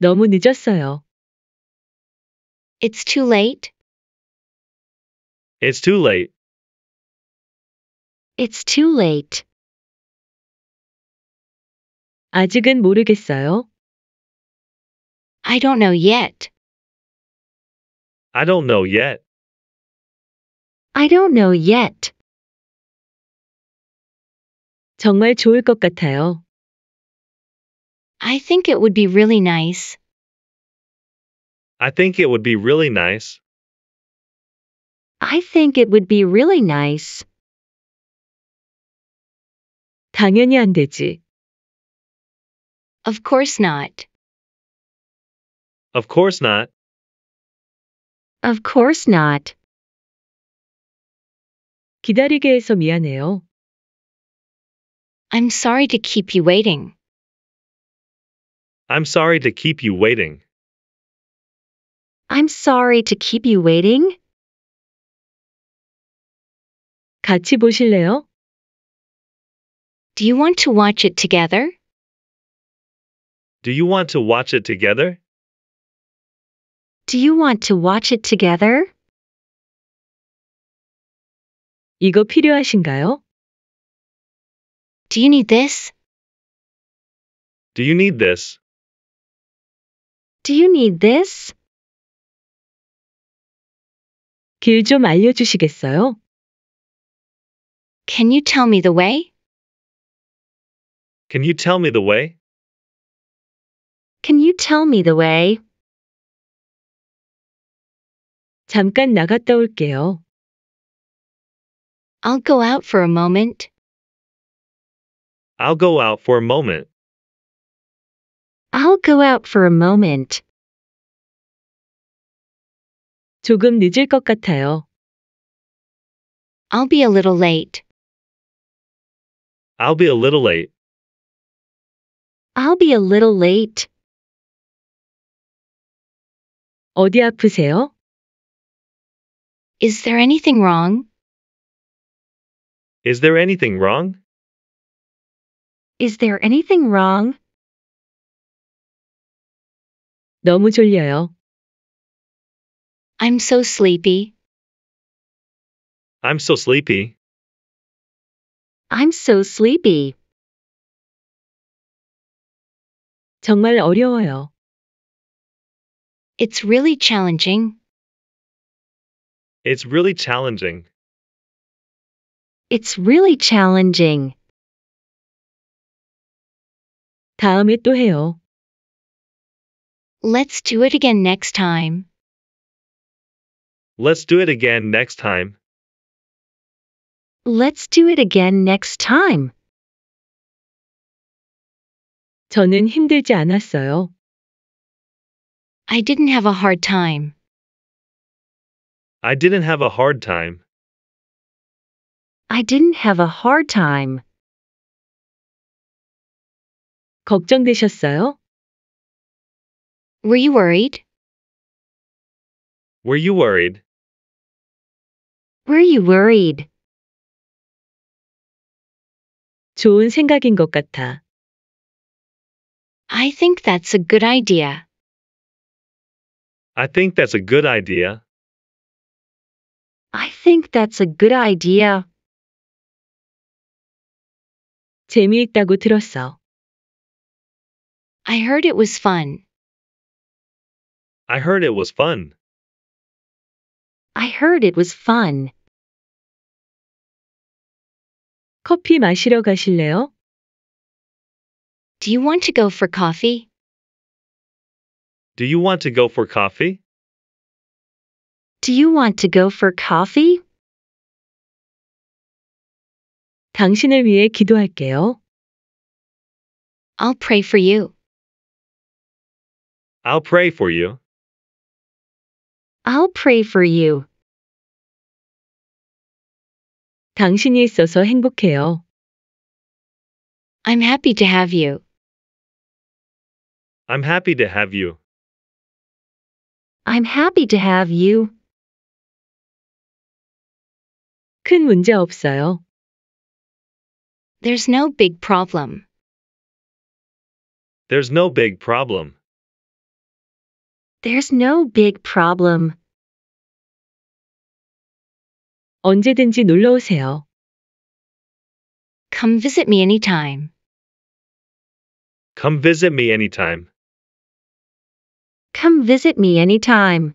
너무 늦었어요. It's too late. It's too late. It's too late. 아직은 모르겠어요. I don't know yet. I don't know yet. I don't know yet. 정말 좋을 것 같아요. I think it would be really nice. I think it would be really nice. I think it would be really nice. 당연히 안 되지. Of course not. Of course not. Of course not. 기다리게 해서 미안해요. I'm sorry to keep you waiting. I'm sorry to keep you waiting. I'm sorry to keep you waiting. 같이 보실래요? Do you want to watch it together? Do you want to watch it together? Do you want to watch it together? 이거 필요하신가요? Do you need this? Do you need this? Do you need this? 알려주시겠어요? Can you tell me the way? Can you tell me the way? Can you tell me the way? 잠깐 나갔다 올게요. I'll go out for a moment. I'll go out for a moment. I'll go out for a moment. 조금 늦을 것 같아요. I'll be a little late. I'll be a little late. I'll be a little late. 어디 아프세요? Is there anything wrong? Is there anything wrong? Is there anything wrong? 너무 졸려요. I'm so sleepy. I'm so sleepy. I'm so sleepy. 정말 어려워요. It's really challenging. It's really challenging. It's really challenging. 다음에 또 해요. Let's do it again next time. Let's do it again next time. Let's do it again next time. 저는 힘들지 않았어요. I didn't have a hard time. I didn't have a hard time. I didn't have a hard time. 걱정되셨어요? Were you worried? Were you worried? Were you worried? 좋은 생각인 것 같아. I think that's a good idea. I think that's a good idea. I think that's a good idea. 재미있다고 들었어. I heard it was fun. I heard it was fun. I heard it was fun. 커피 마시러 가실래요? Do you want to go for coffee? Do you want to go for coffee? Do you want to go for coffee? 당신을 위해 기도할게요. I'll pray for you. I'll pray for you. I'll pray for you. 당신이 있어서 행복해요. I'm happy to have you. I'm happy to have you. I'm happy to have you. 큰 문제 없어요. There's no big problem. There's no big problem. There's no big problem. 언제든지 놀러 오세요. Come visit me anytime. Come visit me anytime. Come visit me anytime.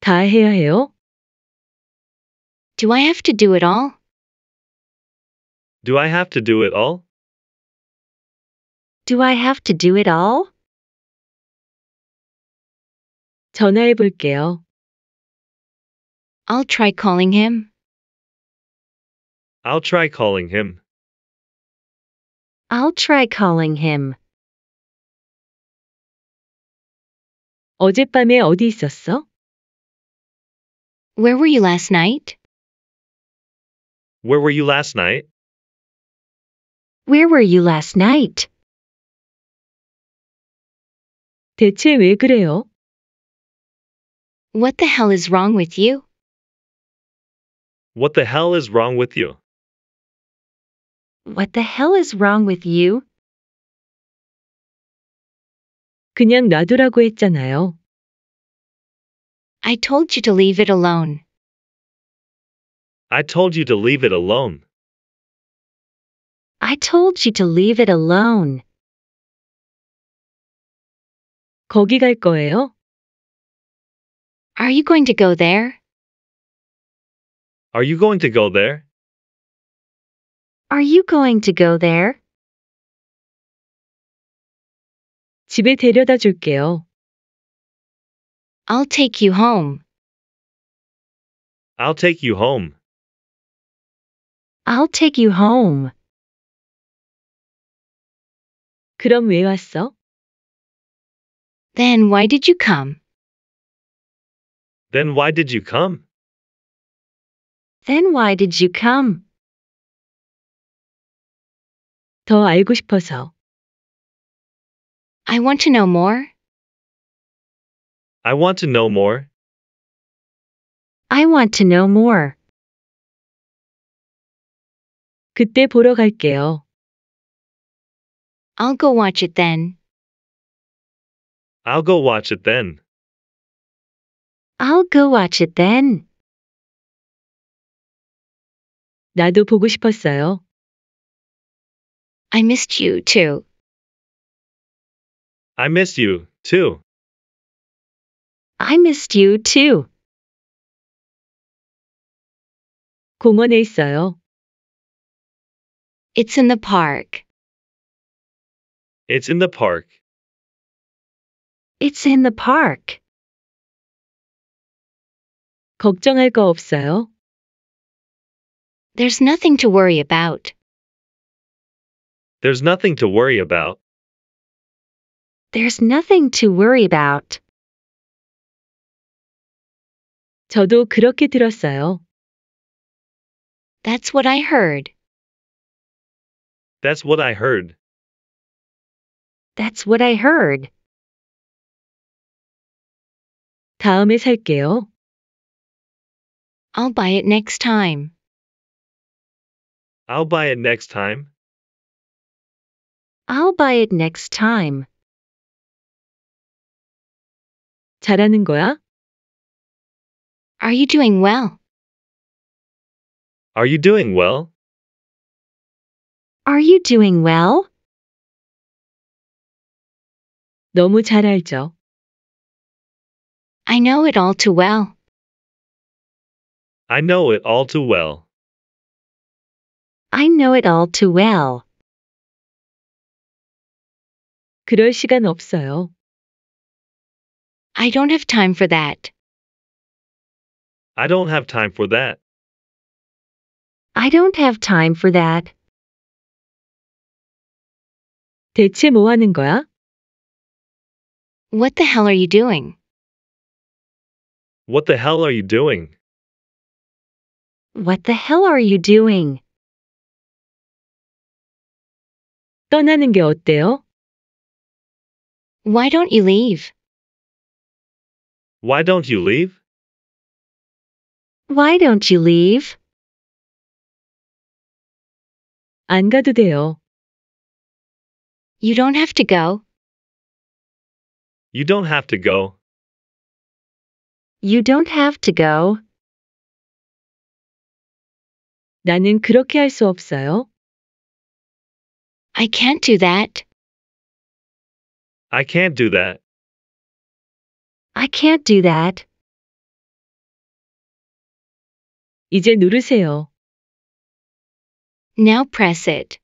다 해야 해요? Do I have to do it all? Do I have to do it all? Do I have to do it all? 전화해 볼게요. I'll try calling him. I'll try calling him. I'll try calling him. 어젯밤에 어디 있었어? Where were you last night? Where were you last night? Where were you last night? 대체 왜 그래요? What the hell is wrong with you? What the hell is wrong with you? What the hell is wrong with you? 그냥 놔두라고 했잖아요. I told you to leave it alone. I told you to leave it alone. I told you to leave it alone. 거기 갈 거예요? Are you going to go there? Are you going to go there? Are you going to go there? 집에 데려다 줄게요. I'll take you home. I'll take you home. I'll take you home. 그럼 왜 왔어? Then why did you come? Then why did you come? Then why did you come? 더 알고 싶어서. I want to know more. I want to know more. I want to know more. 그때 보러 갈게요. I'll go watch it then. I'll go watch it then. I'll go watch it then. 나도 보고 싶었어요. I missed you too. I missed you, too. I missed you, too. 공원에 있어요. It's in the park. It's in the park. It's in the park. 걱정할 거 없어요? There's nothing to worry about. There's nothing to worry about. There's nothing to worry about. 저도 그렇게 들었어요. That's what I heard. That's what I heard. That's what I heard. 다음에 살게요. I'll buy it next time. I'll buy it next time. I'll buy it next time. 잘하는 거야? Are you doing well? Are you doing well? Are you doing well? 너무 잘 알죠. I know it all too well. I know it all too well. I know it all too well. 그럴 시간 없어요. I don't have time for that. I don't have time for that. I don't have time for that. 대체 뭐 하는 거야? What the hell are you doing? What the hell are you doing? What the hell are you doing? 떠나는 게 어때요? Why don't you leave? Why don't you leave? Why don't you leave? 안 가도 돼요. You don't have to go. You don't have to go. You don't have to go. 나는 그렇게 할 수 없어요. I can't do that. I can't do that. I can't do that. 이제 누르세요. Now press it.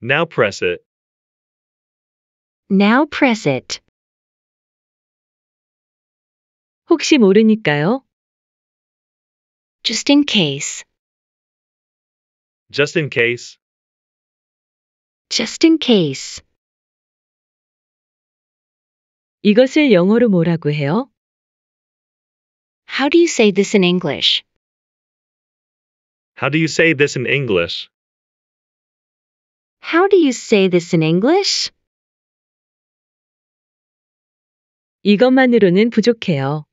Now press it. Now press it. 혹시 모르니까요. Just in case. Just in case. Just in case. 이것을 영어로 뭐라고 해요? How do you say this in English? How do you say this in English? How do you say this in English? 이것만으로는 부족해요.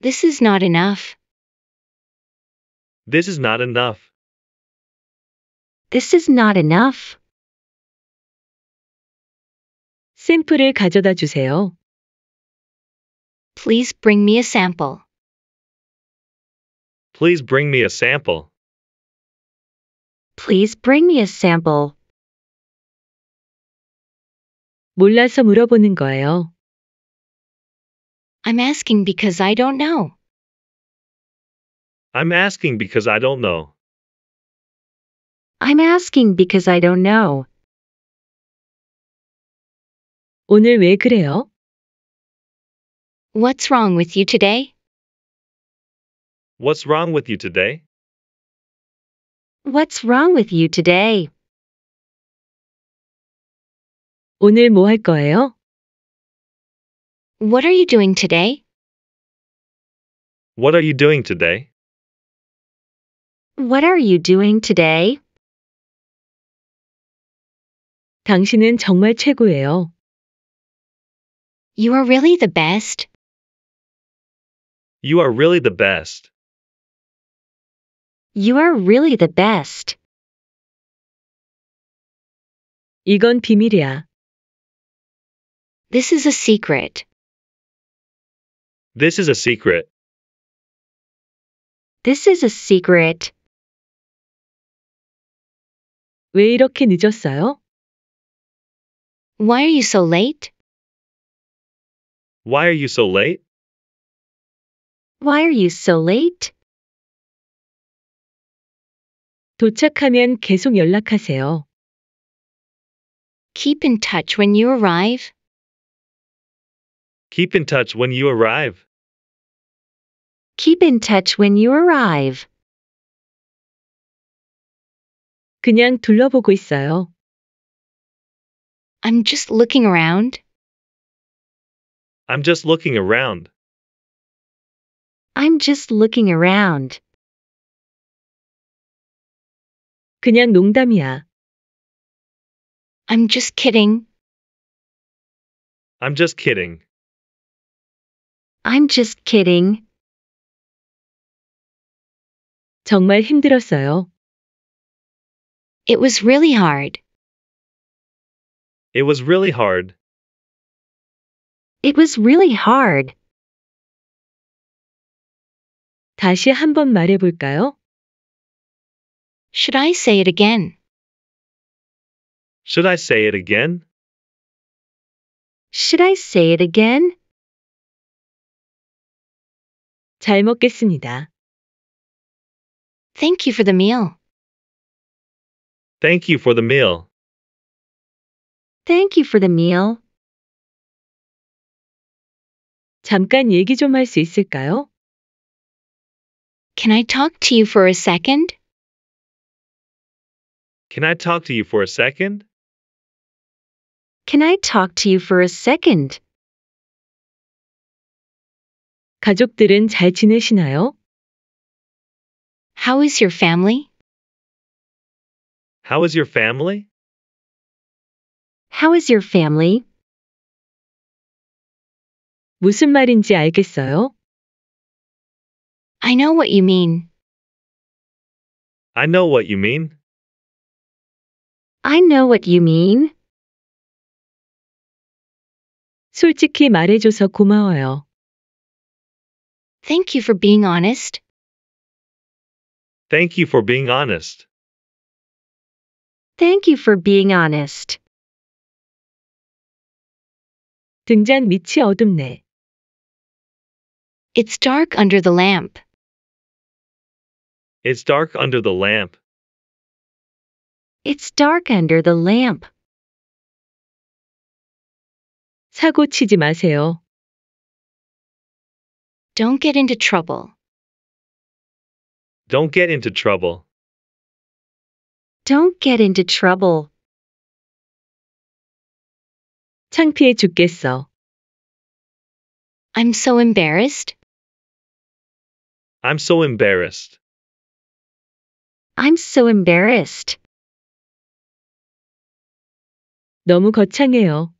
This is not enough. This is not enough. This is not enough. 샘플을 가져다 주세요. Please bring me a sample. Please bring me a sample. Please bring me a sample. 몰라서 물어보는 거예요. I'm asking because I don't know. I'm asking because I don't know. I'm asking because I don't know. 오늘 왜 그래요? What's wrong with you today? What's wrong with you today? What's wrong with you today? 오늘 뭐 거예요? What are you doing today? What are you doing today? What are you doing today? 당신은 정말 최고예요. You are really the best. You are really the best. You are really the best. 이건 비밀이야. This is a secret. This is a secret. This is a secret. 왜 이렇게 늦었어요? Why are you so late? Why are you so late? Why are you so late? 도착하면 계속 연락하세요. Keep in touch when you arrive. Keep in touch when you arrive. Keep in touch when you arrive. 그냥 둘러보고 있어요. I'm just looking around. I'm just looking around. I'm just looking around. 그냥 농담이야. I'm just kidding. I'm just kidding. I'm just kidding. 정말 힘들었어요. It was really hard. It was really hard. It was really hard. 다시 한 번 말해 볼까요? Should I say it again? Should I say it again? Should I say it again? 잘 먹겠습니다. Thank you for the meal. Thank you for the meal. Thank you for the meal. 잠깐 얘기 있을까요? Can I talk to you for a second? Can I talk to you for a second? Can I talk to you for a second? 가족들은 잘 지내시나요? How is your family? How is your family? How is your family? 무슨 말인지 알겠어요? I know what you mean. I know what you mean. I know what you mean. 솔직히 말해줘서 고마워요. Thank you for being honest. Thank you for being honest. Thank you for being honest. 등잔 밑이 어둡네. It's dark under the lamp. It's dark under the lamp. It's dark under the lamp. 사고 치지 마세요. Don't get into trouble. Don't get into trouble. Don't get into trouble. 창피해 죽겠어. I'm so embarrassed. I'm so embarrassed. I'm so embarrassed. 너무 거창해요.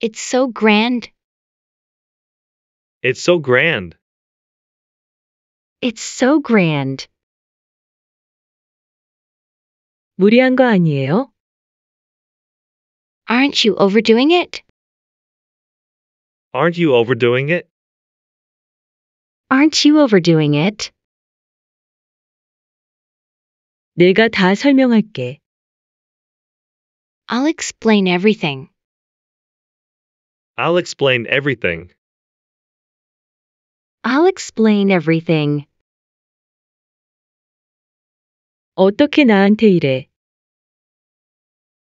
It's so grand. It's so grand. It's so grand. 무리한 거 아니에요? Aren't you overdoing it? Aren't you overdoing it? Aren't you overdoing it? 내가 다 설명할게. I'll explain everything. I'll explain everything. I'll explain everything. 어떻게 나한테 이래?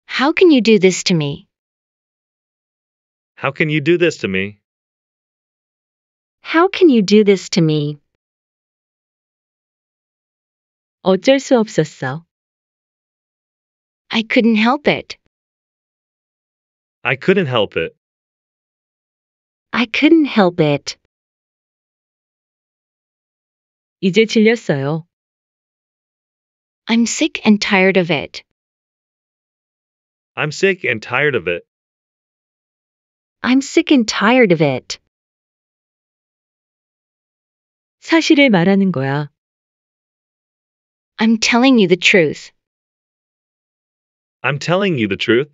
How can you do this to me? How can you do this to me? How can you do this to me? 어쩔 수 없었어. I couldn't help it. I couldn't help it. I couldn't help it. 이제 질렸어요. I'm sick and tired of it. I'm sick and tired of it. I'm sick and tired of it. 사실을 말하는 거야. I'm telling you the truth. I'm telling you the truth.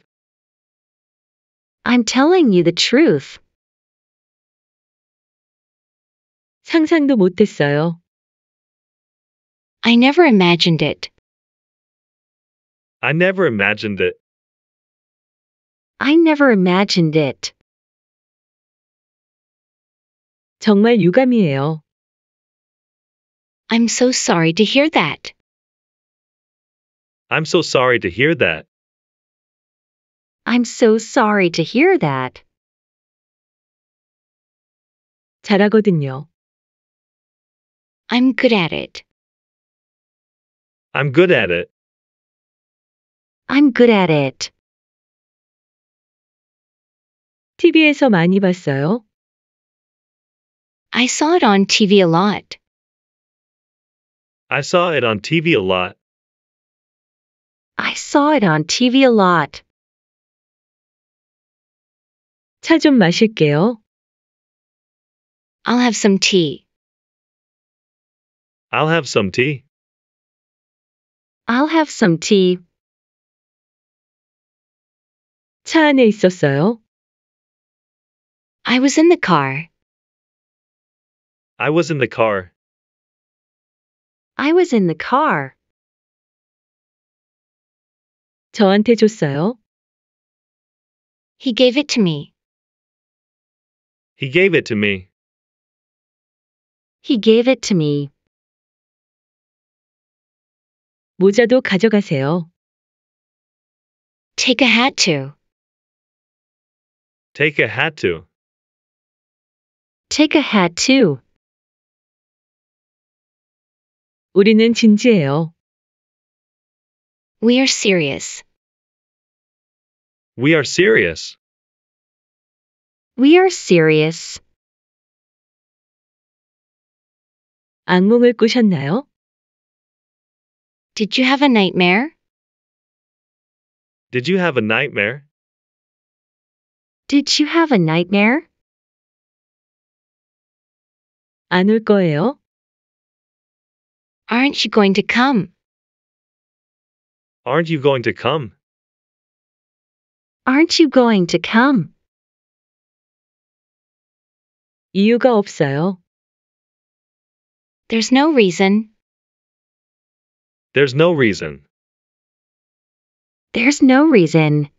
I'm telling you the truth. 상상도 못했어요. I never imagined it. I never imagined it. I never imagined it. 정말 유감이에요. I'm so sorry to hear that. I'm so sorry to hear that. I'm so sorry to hear that. 잘하거든요. I'm good at it. I'm good at it. I'm good at it. TV에서 많이 봤어요? I saw it on TV a lot. I saw it on TV a lot. I saw it on TV a lot. 좀 마실게요. I'll have some tea. I'll have some tea. I'll have some tea. 차 안에 있었어요. I was in the car. I was in the car. I was in the car. 저한테 줬어요. He gave it to me. He gave it to me. He gave it to me. 모자도 가져가세요. Take a hat to. Take a hat to. Take a hat too. 우리는 진지해요. We are serious. We are serious. We are serious. 악몽을 꾸셨나요? Did you have a nightmare? Did you have a nightmare? Did you have a nightmare? 안울 거예요? Aren't you going to come? Aren't you going to come? Aren't you going to come? 이유가 없어요. There's no reason. There's no reason. There's no reason.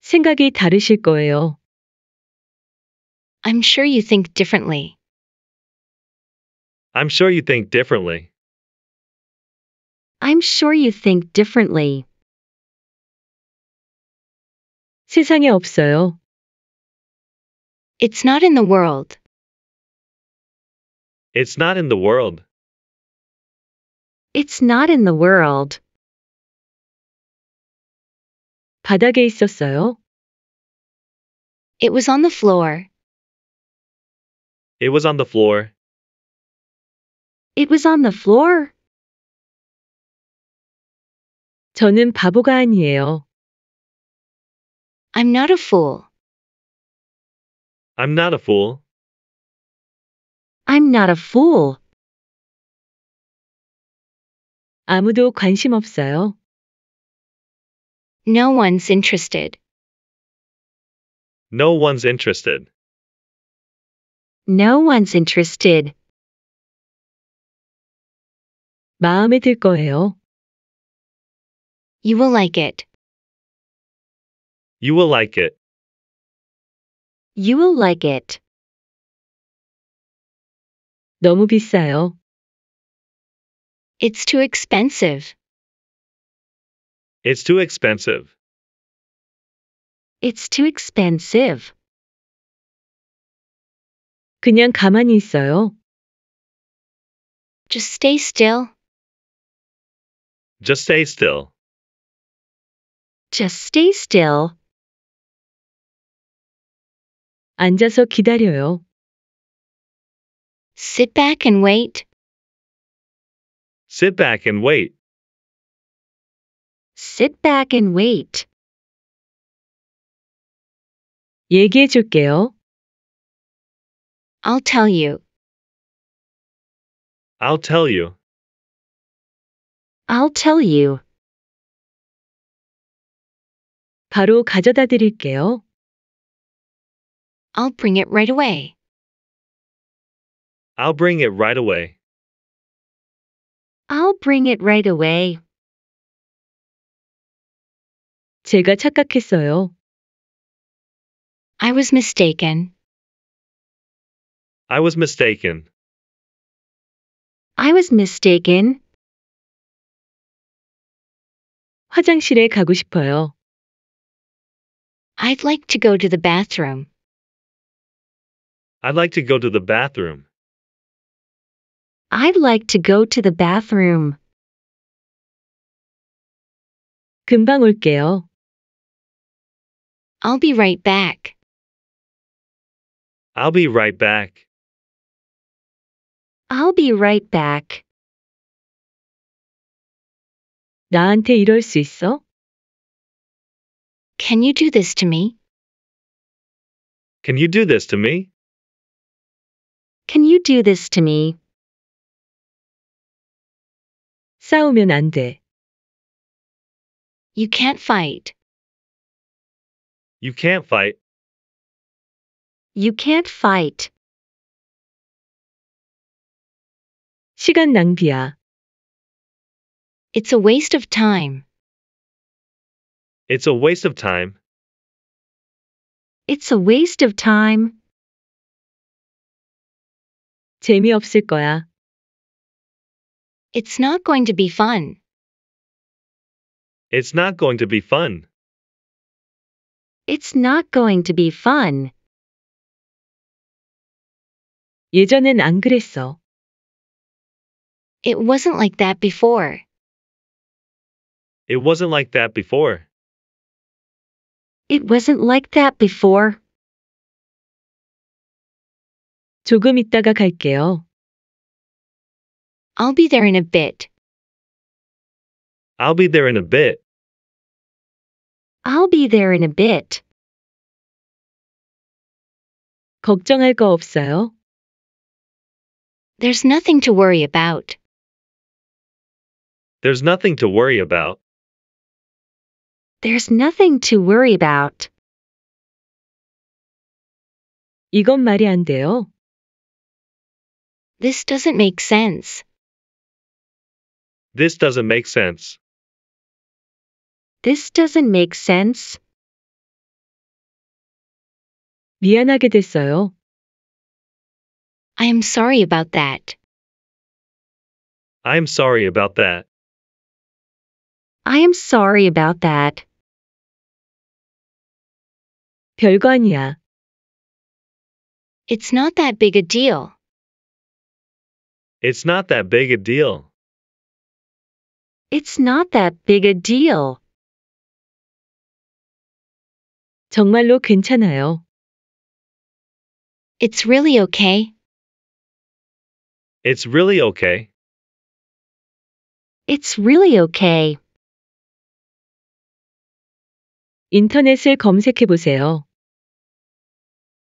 생각이 다르실 거예요. I'm sure you think differently. I'm sure you think differently. I'm sure you think differently. 세상에 없어요. It's not in the world. It's not in the world. It's not in the world. 바닥에 있었어요. It was on the floor. It was on the floor. It was on the floor. 저는 바보가 아니에요. I'm not a fool. I'm not a fool. I'm not a fool. 아무도 관심 없어요. No one's interested. No one's interested. No one's interested. 마음에 들 거예요. You will like it. You will like it. You will like it. 너무 비싸요. It's too expensive. It's too expensive. It's too expensive. 그냥 가만히 있어요. Just stay still. Just stay still. Just stay still. 앉아서 기다려요. Sit back and wait. Sit back and wait. Sit back and wait. 얘기해 줄게요. I'll tell you. I'll tell you. I'll tell you. 바로 가져다 드릴게요. I'll bring it right away. I'll bring it right away. I'll bring it right away. 제가 착각했어요. I was mistaken. I was mistaken. I was mistaken. 화장실에 가고 싶어요. I'd like to go to the bathroom. I'd like to go to the bathroom. I'd like to go to the bathroom. 금방 올게요. I'll be right back. I'll be right back. I'll be right back. 나한테 이럴 수 있어? Can you do this to me? Can you do this to me? Can you do this to me? 싸우면 안 돼. You can't fight. You can't fight. You can't fight. 시간 낭비야. It's a waste of time. It's a waste of time. It's a waste of time. 재미없을 거야. It's not going to be fun. It's not going to be fun. It's not going to be fun. 예전엔 안 그랬어. It wasn't like that before. It wasn't like that before. It wasn't like that before. 조금 있다가 갈게요. I'll be there in a bit. I'll be there in a bit. I'll be there in a bit. 걱정할 거 없어요? There's nothing to worry about. There's nothing to worry about. There's nothing to worry about. 이건 말이 안 돼요. This doesn't make sense. This doesn't make sense. This doesn't make sense. 미안하게 됐어요. I am sorry about that. I'm sorry about that. I am sorry about that. 별거 아니야. It's not that big a deal. It's not that big a deal. It's not that big a deal. 정말로 괜찮아요. It's really okay. It's really okay. It's really okay. 인터넷을 검색해 보세요.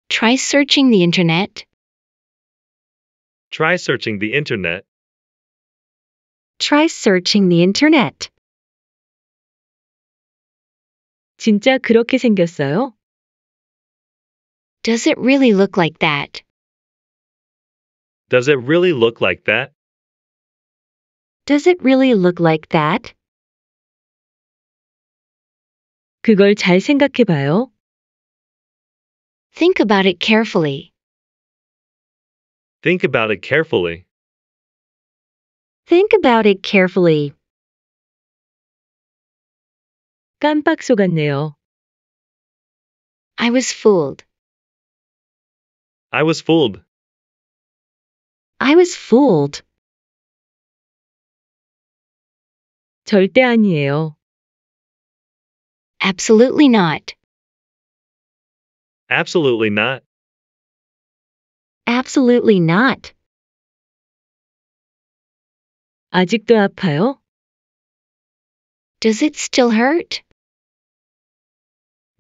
Try searching the internet. Try searching the internet. Try searching the internet. 진짜 그렇게 생겼어요? Does it really look like that? Does it really look like that? Does it really look like that? 그걸 잘 Think about it carefully. Think about it carefully. Think about it carefully. 깜빡 속았네요. I was fooled. I was fooled. I was fooled. 절대 아니에요. Absolutely not. Absolutely not. Absolutely not. 아직도 아파요? Does it still hurt?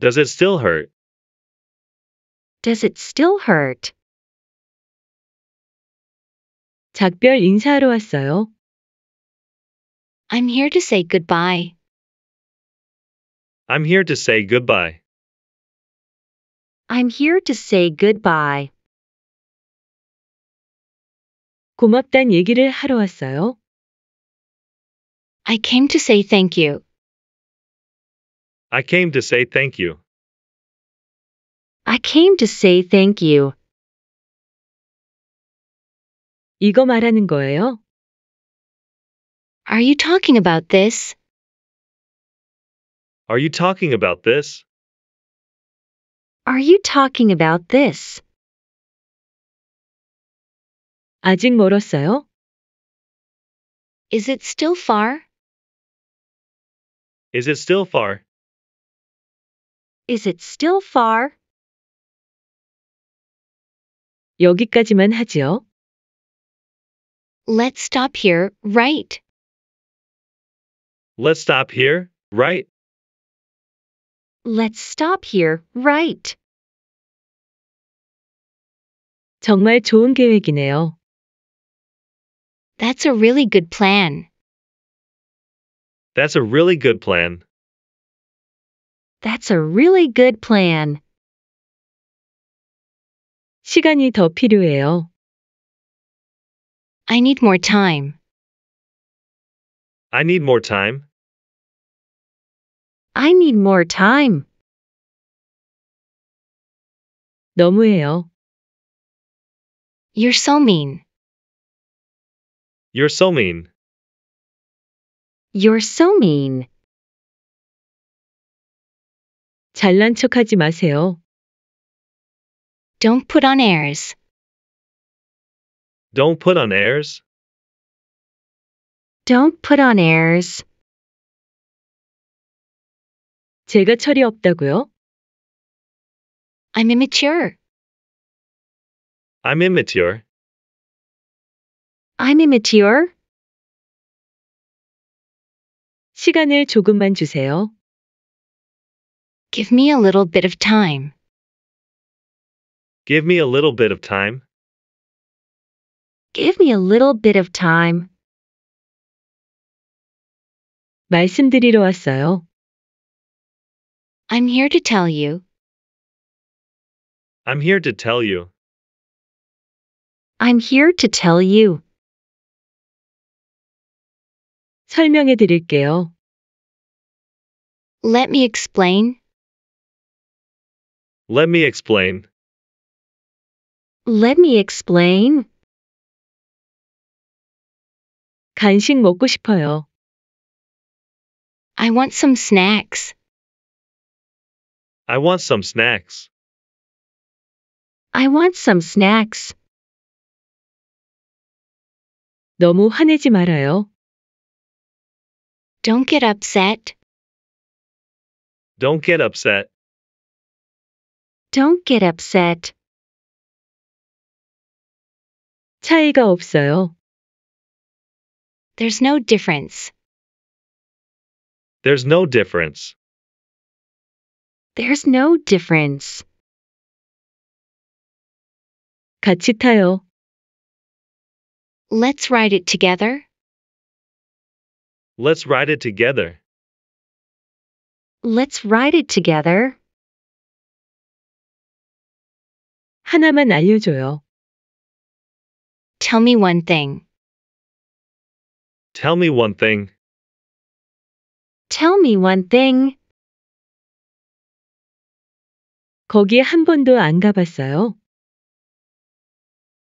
Does it still hurt? Does it still hurt? 작별 인사하러 왔어요. I'm here to say goodbye. I'm here to say goodbye. I'm here to say goodbye. 고맙단 얘기를 하러 왔어요. I came to say thank you. I came to say thank you. I came to say thank you. 이거 말하는 거예요? Are you talking about this? Are you talking about this? Are you talking about this? 아직 멀었어요? Is it still far? Is it still far? Is it still far? 여기까지만 하지요. Let's stop here, right? Let's stop here, right? Let's stop here right. 정말 좋은 계획이네요. That's a really good plan. That's a really good plan. That's a really good plan. 시간이 더 필요해요. I need more time. I need more time. I need more time. 너무해요. You're so mean. You're so mean. You're so mean. 잘난 척하지 마세요. Don't put on airs. Don't put on airs. Don't put on airs. 제가 철이 없다고요? I'm immature. I'm immature. I'm immature. 시간을 조금만 주세요. Give me a little bit of time. Give me a little bit of time. Give me a little bit of time. 말씀드리러 왔어요. I'm here to tell you. I'm here to tell you. I'm here to tell you. 설명해 드릴게요. Let me explain. Let me explain. Let me explain. 간식 먹고 싶어요. I want some snacks. I want some snacks. I want some snacks. 너무 화내지 말아요. Don't get upset. Don't get upset. Don't get upset. 차이가 없어요. There's no difference. There's no difference. There's no difference. 같이 타요. Let's ride it together. Let's ride it together. Let's ride it together. 하나만 알려줘요. Tell me one thing. Tell me one thing. Tell me one thing. 거기 한 번도 안 가봤어요.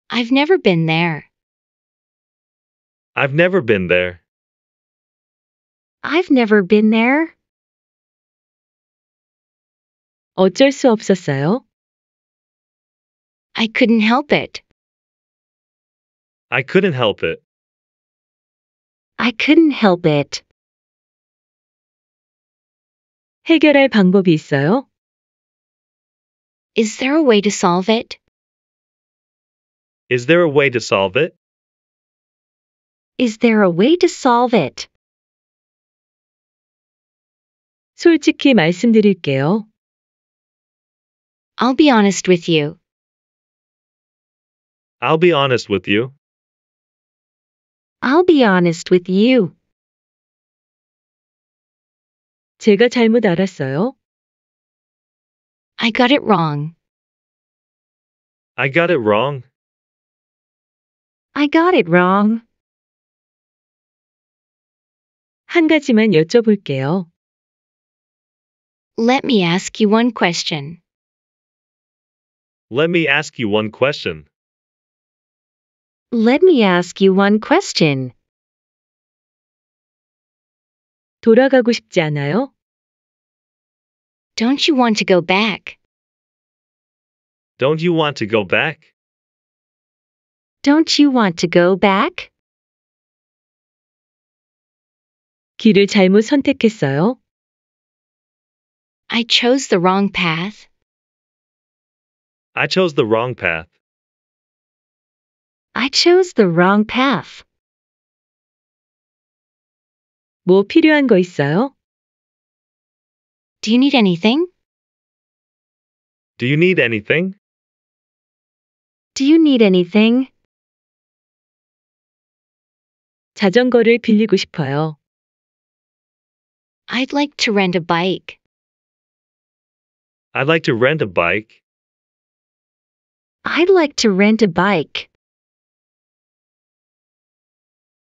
I've never been there. I've never been there. I've never been there. 어쩔 수 없었어요. I couldn't help it. I couldn't help it. I couldn't help it. 해결할 방법이 있어요? Is there a way to solve it? Is there a way to solve it? Is there a way to solve it? 솔직히 말씀드릴게요. I'll be honest with you. I'll be honest with you. I'll be honest with you. 제가 잘못 알았어요. I got it wrong. I got it wrong. I got it wrong. 한 가지만 여쭤볼게요. Let me ask you one question. Let me ask you one question. Let me ask you one question. 돌아가고 싶지 않아요? Don't you want to go back? Don't you want to go back? Don't you want to go back? 길을 잘못 선택했어요. I chose the wrong path. I chose the wrong path. I chose the wrong path. 뭐 필요한 거 있어요? Do you need anything? Do you need anything? Do you need anything? 자전거를 빌리고 싶어요. I'd like to rent a bike. I'd like to rent a bike. I'd like to rent a bike.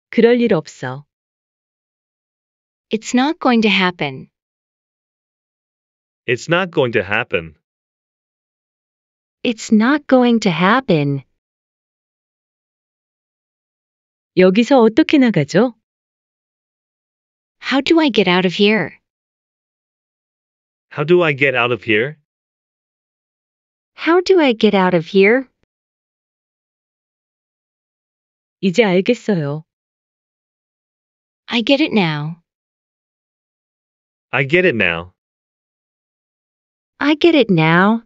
그럴 일 없어. It's not going to happen. It's not going to happen. It's not going to happen. 여기서 어떻게 나가죠? How do I get out of here? How do I get out of here? How do I get out of here? 이제 알겠어요. I get it now. I get it now. I get it now.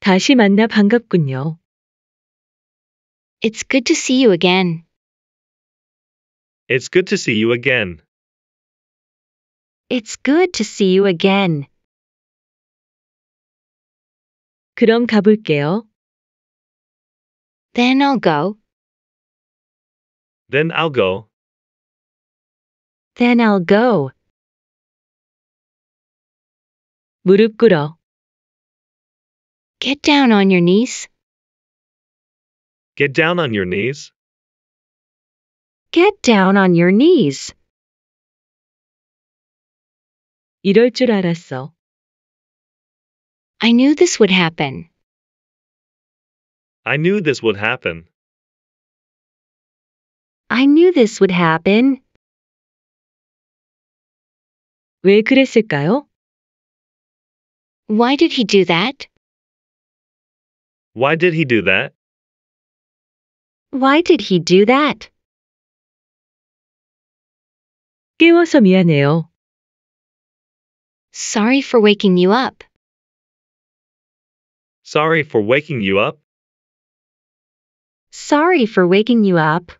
다시 만나 반갑군요. It's good to see you again. It's good to see you again. It's good to see you again. 그럼 가볼게요. Then I'll go. Then I'll go. Then I'll go. 무릎 꿇어. Get down on your knees. Get down on your knees. Get down on your knees. 이럴 줄 알았어. I knew this would happen. I knew this would happen. I knew this would happen. 왜 그랬을까요? Why did he do that? Why did he do that? Why did he do that? 깨워서 미안해요. Sorry for waking you up. Sorry for waking you up. Sorry for waking you up.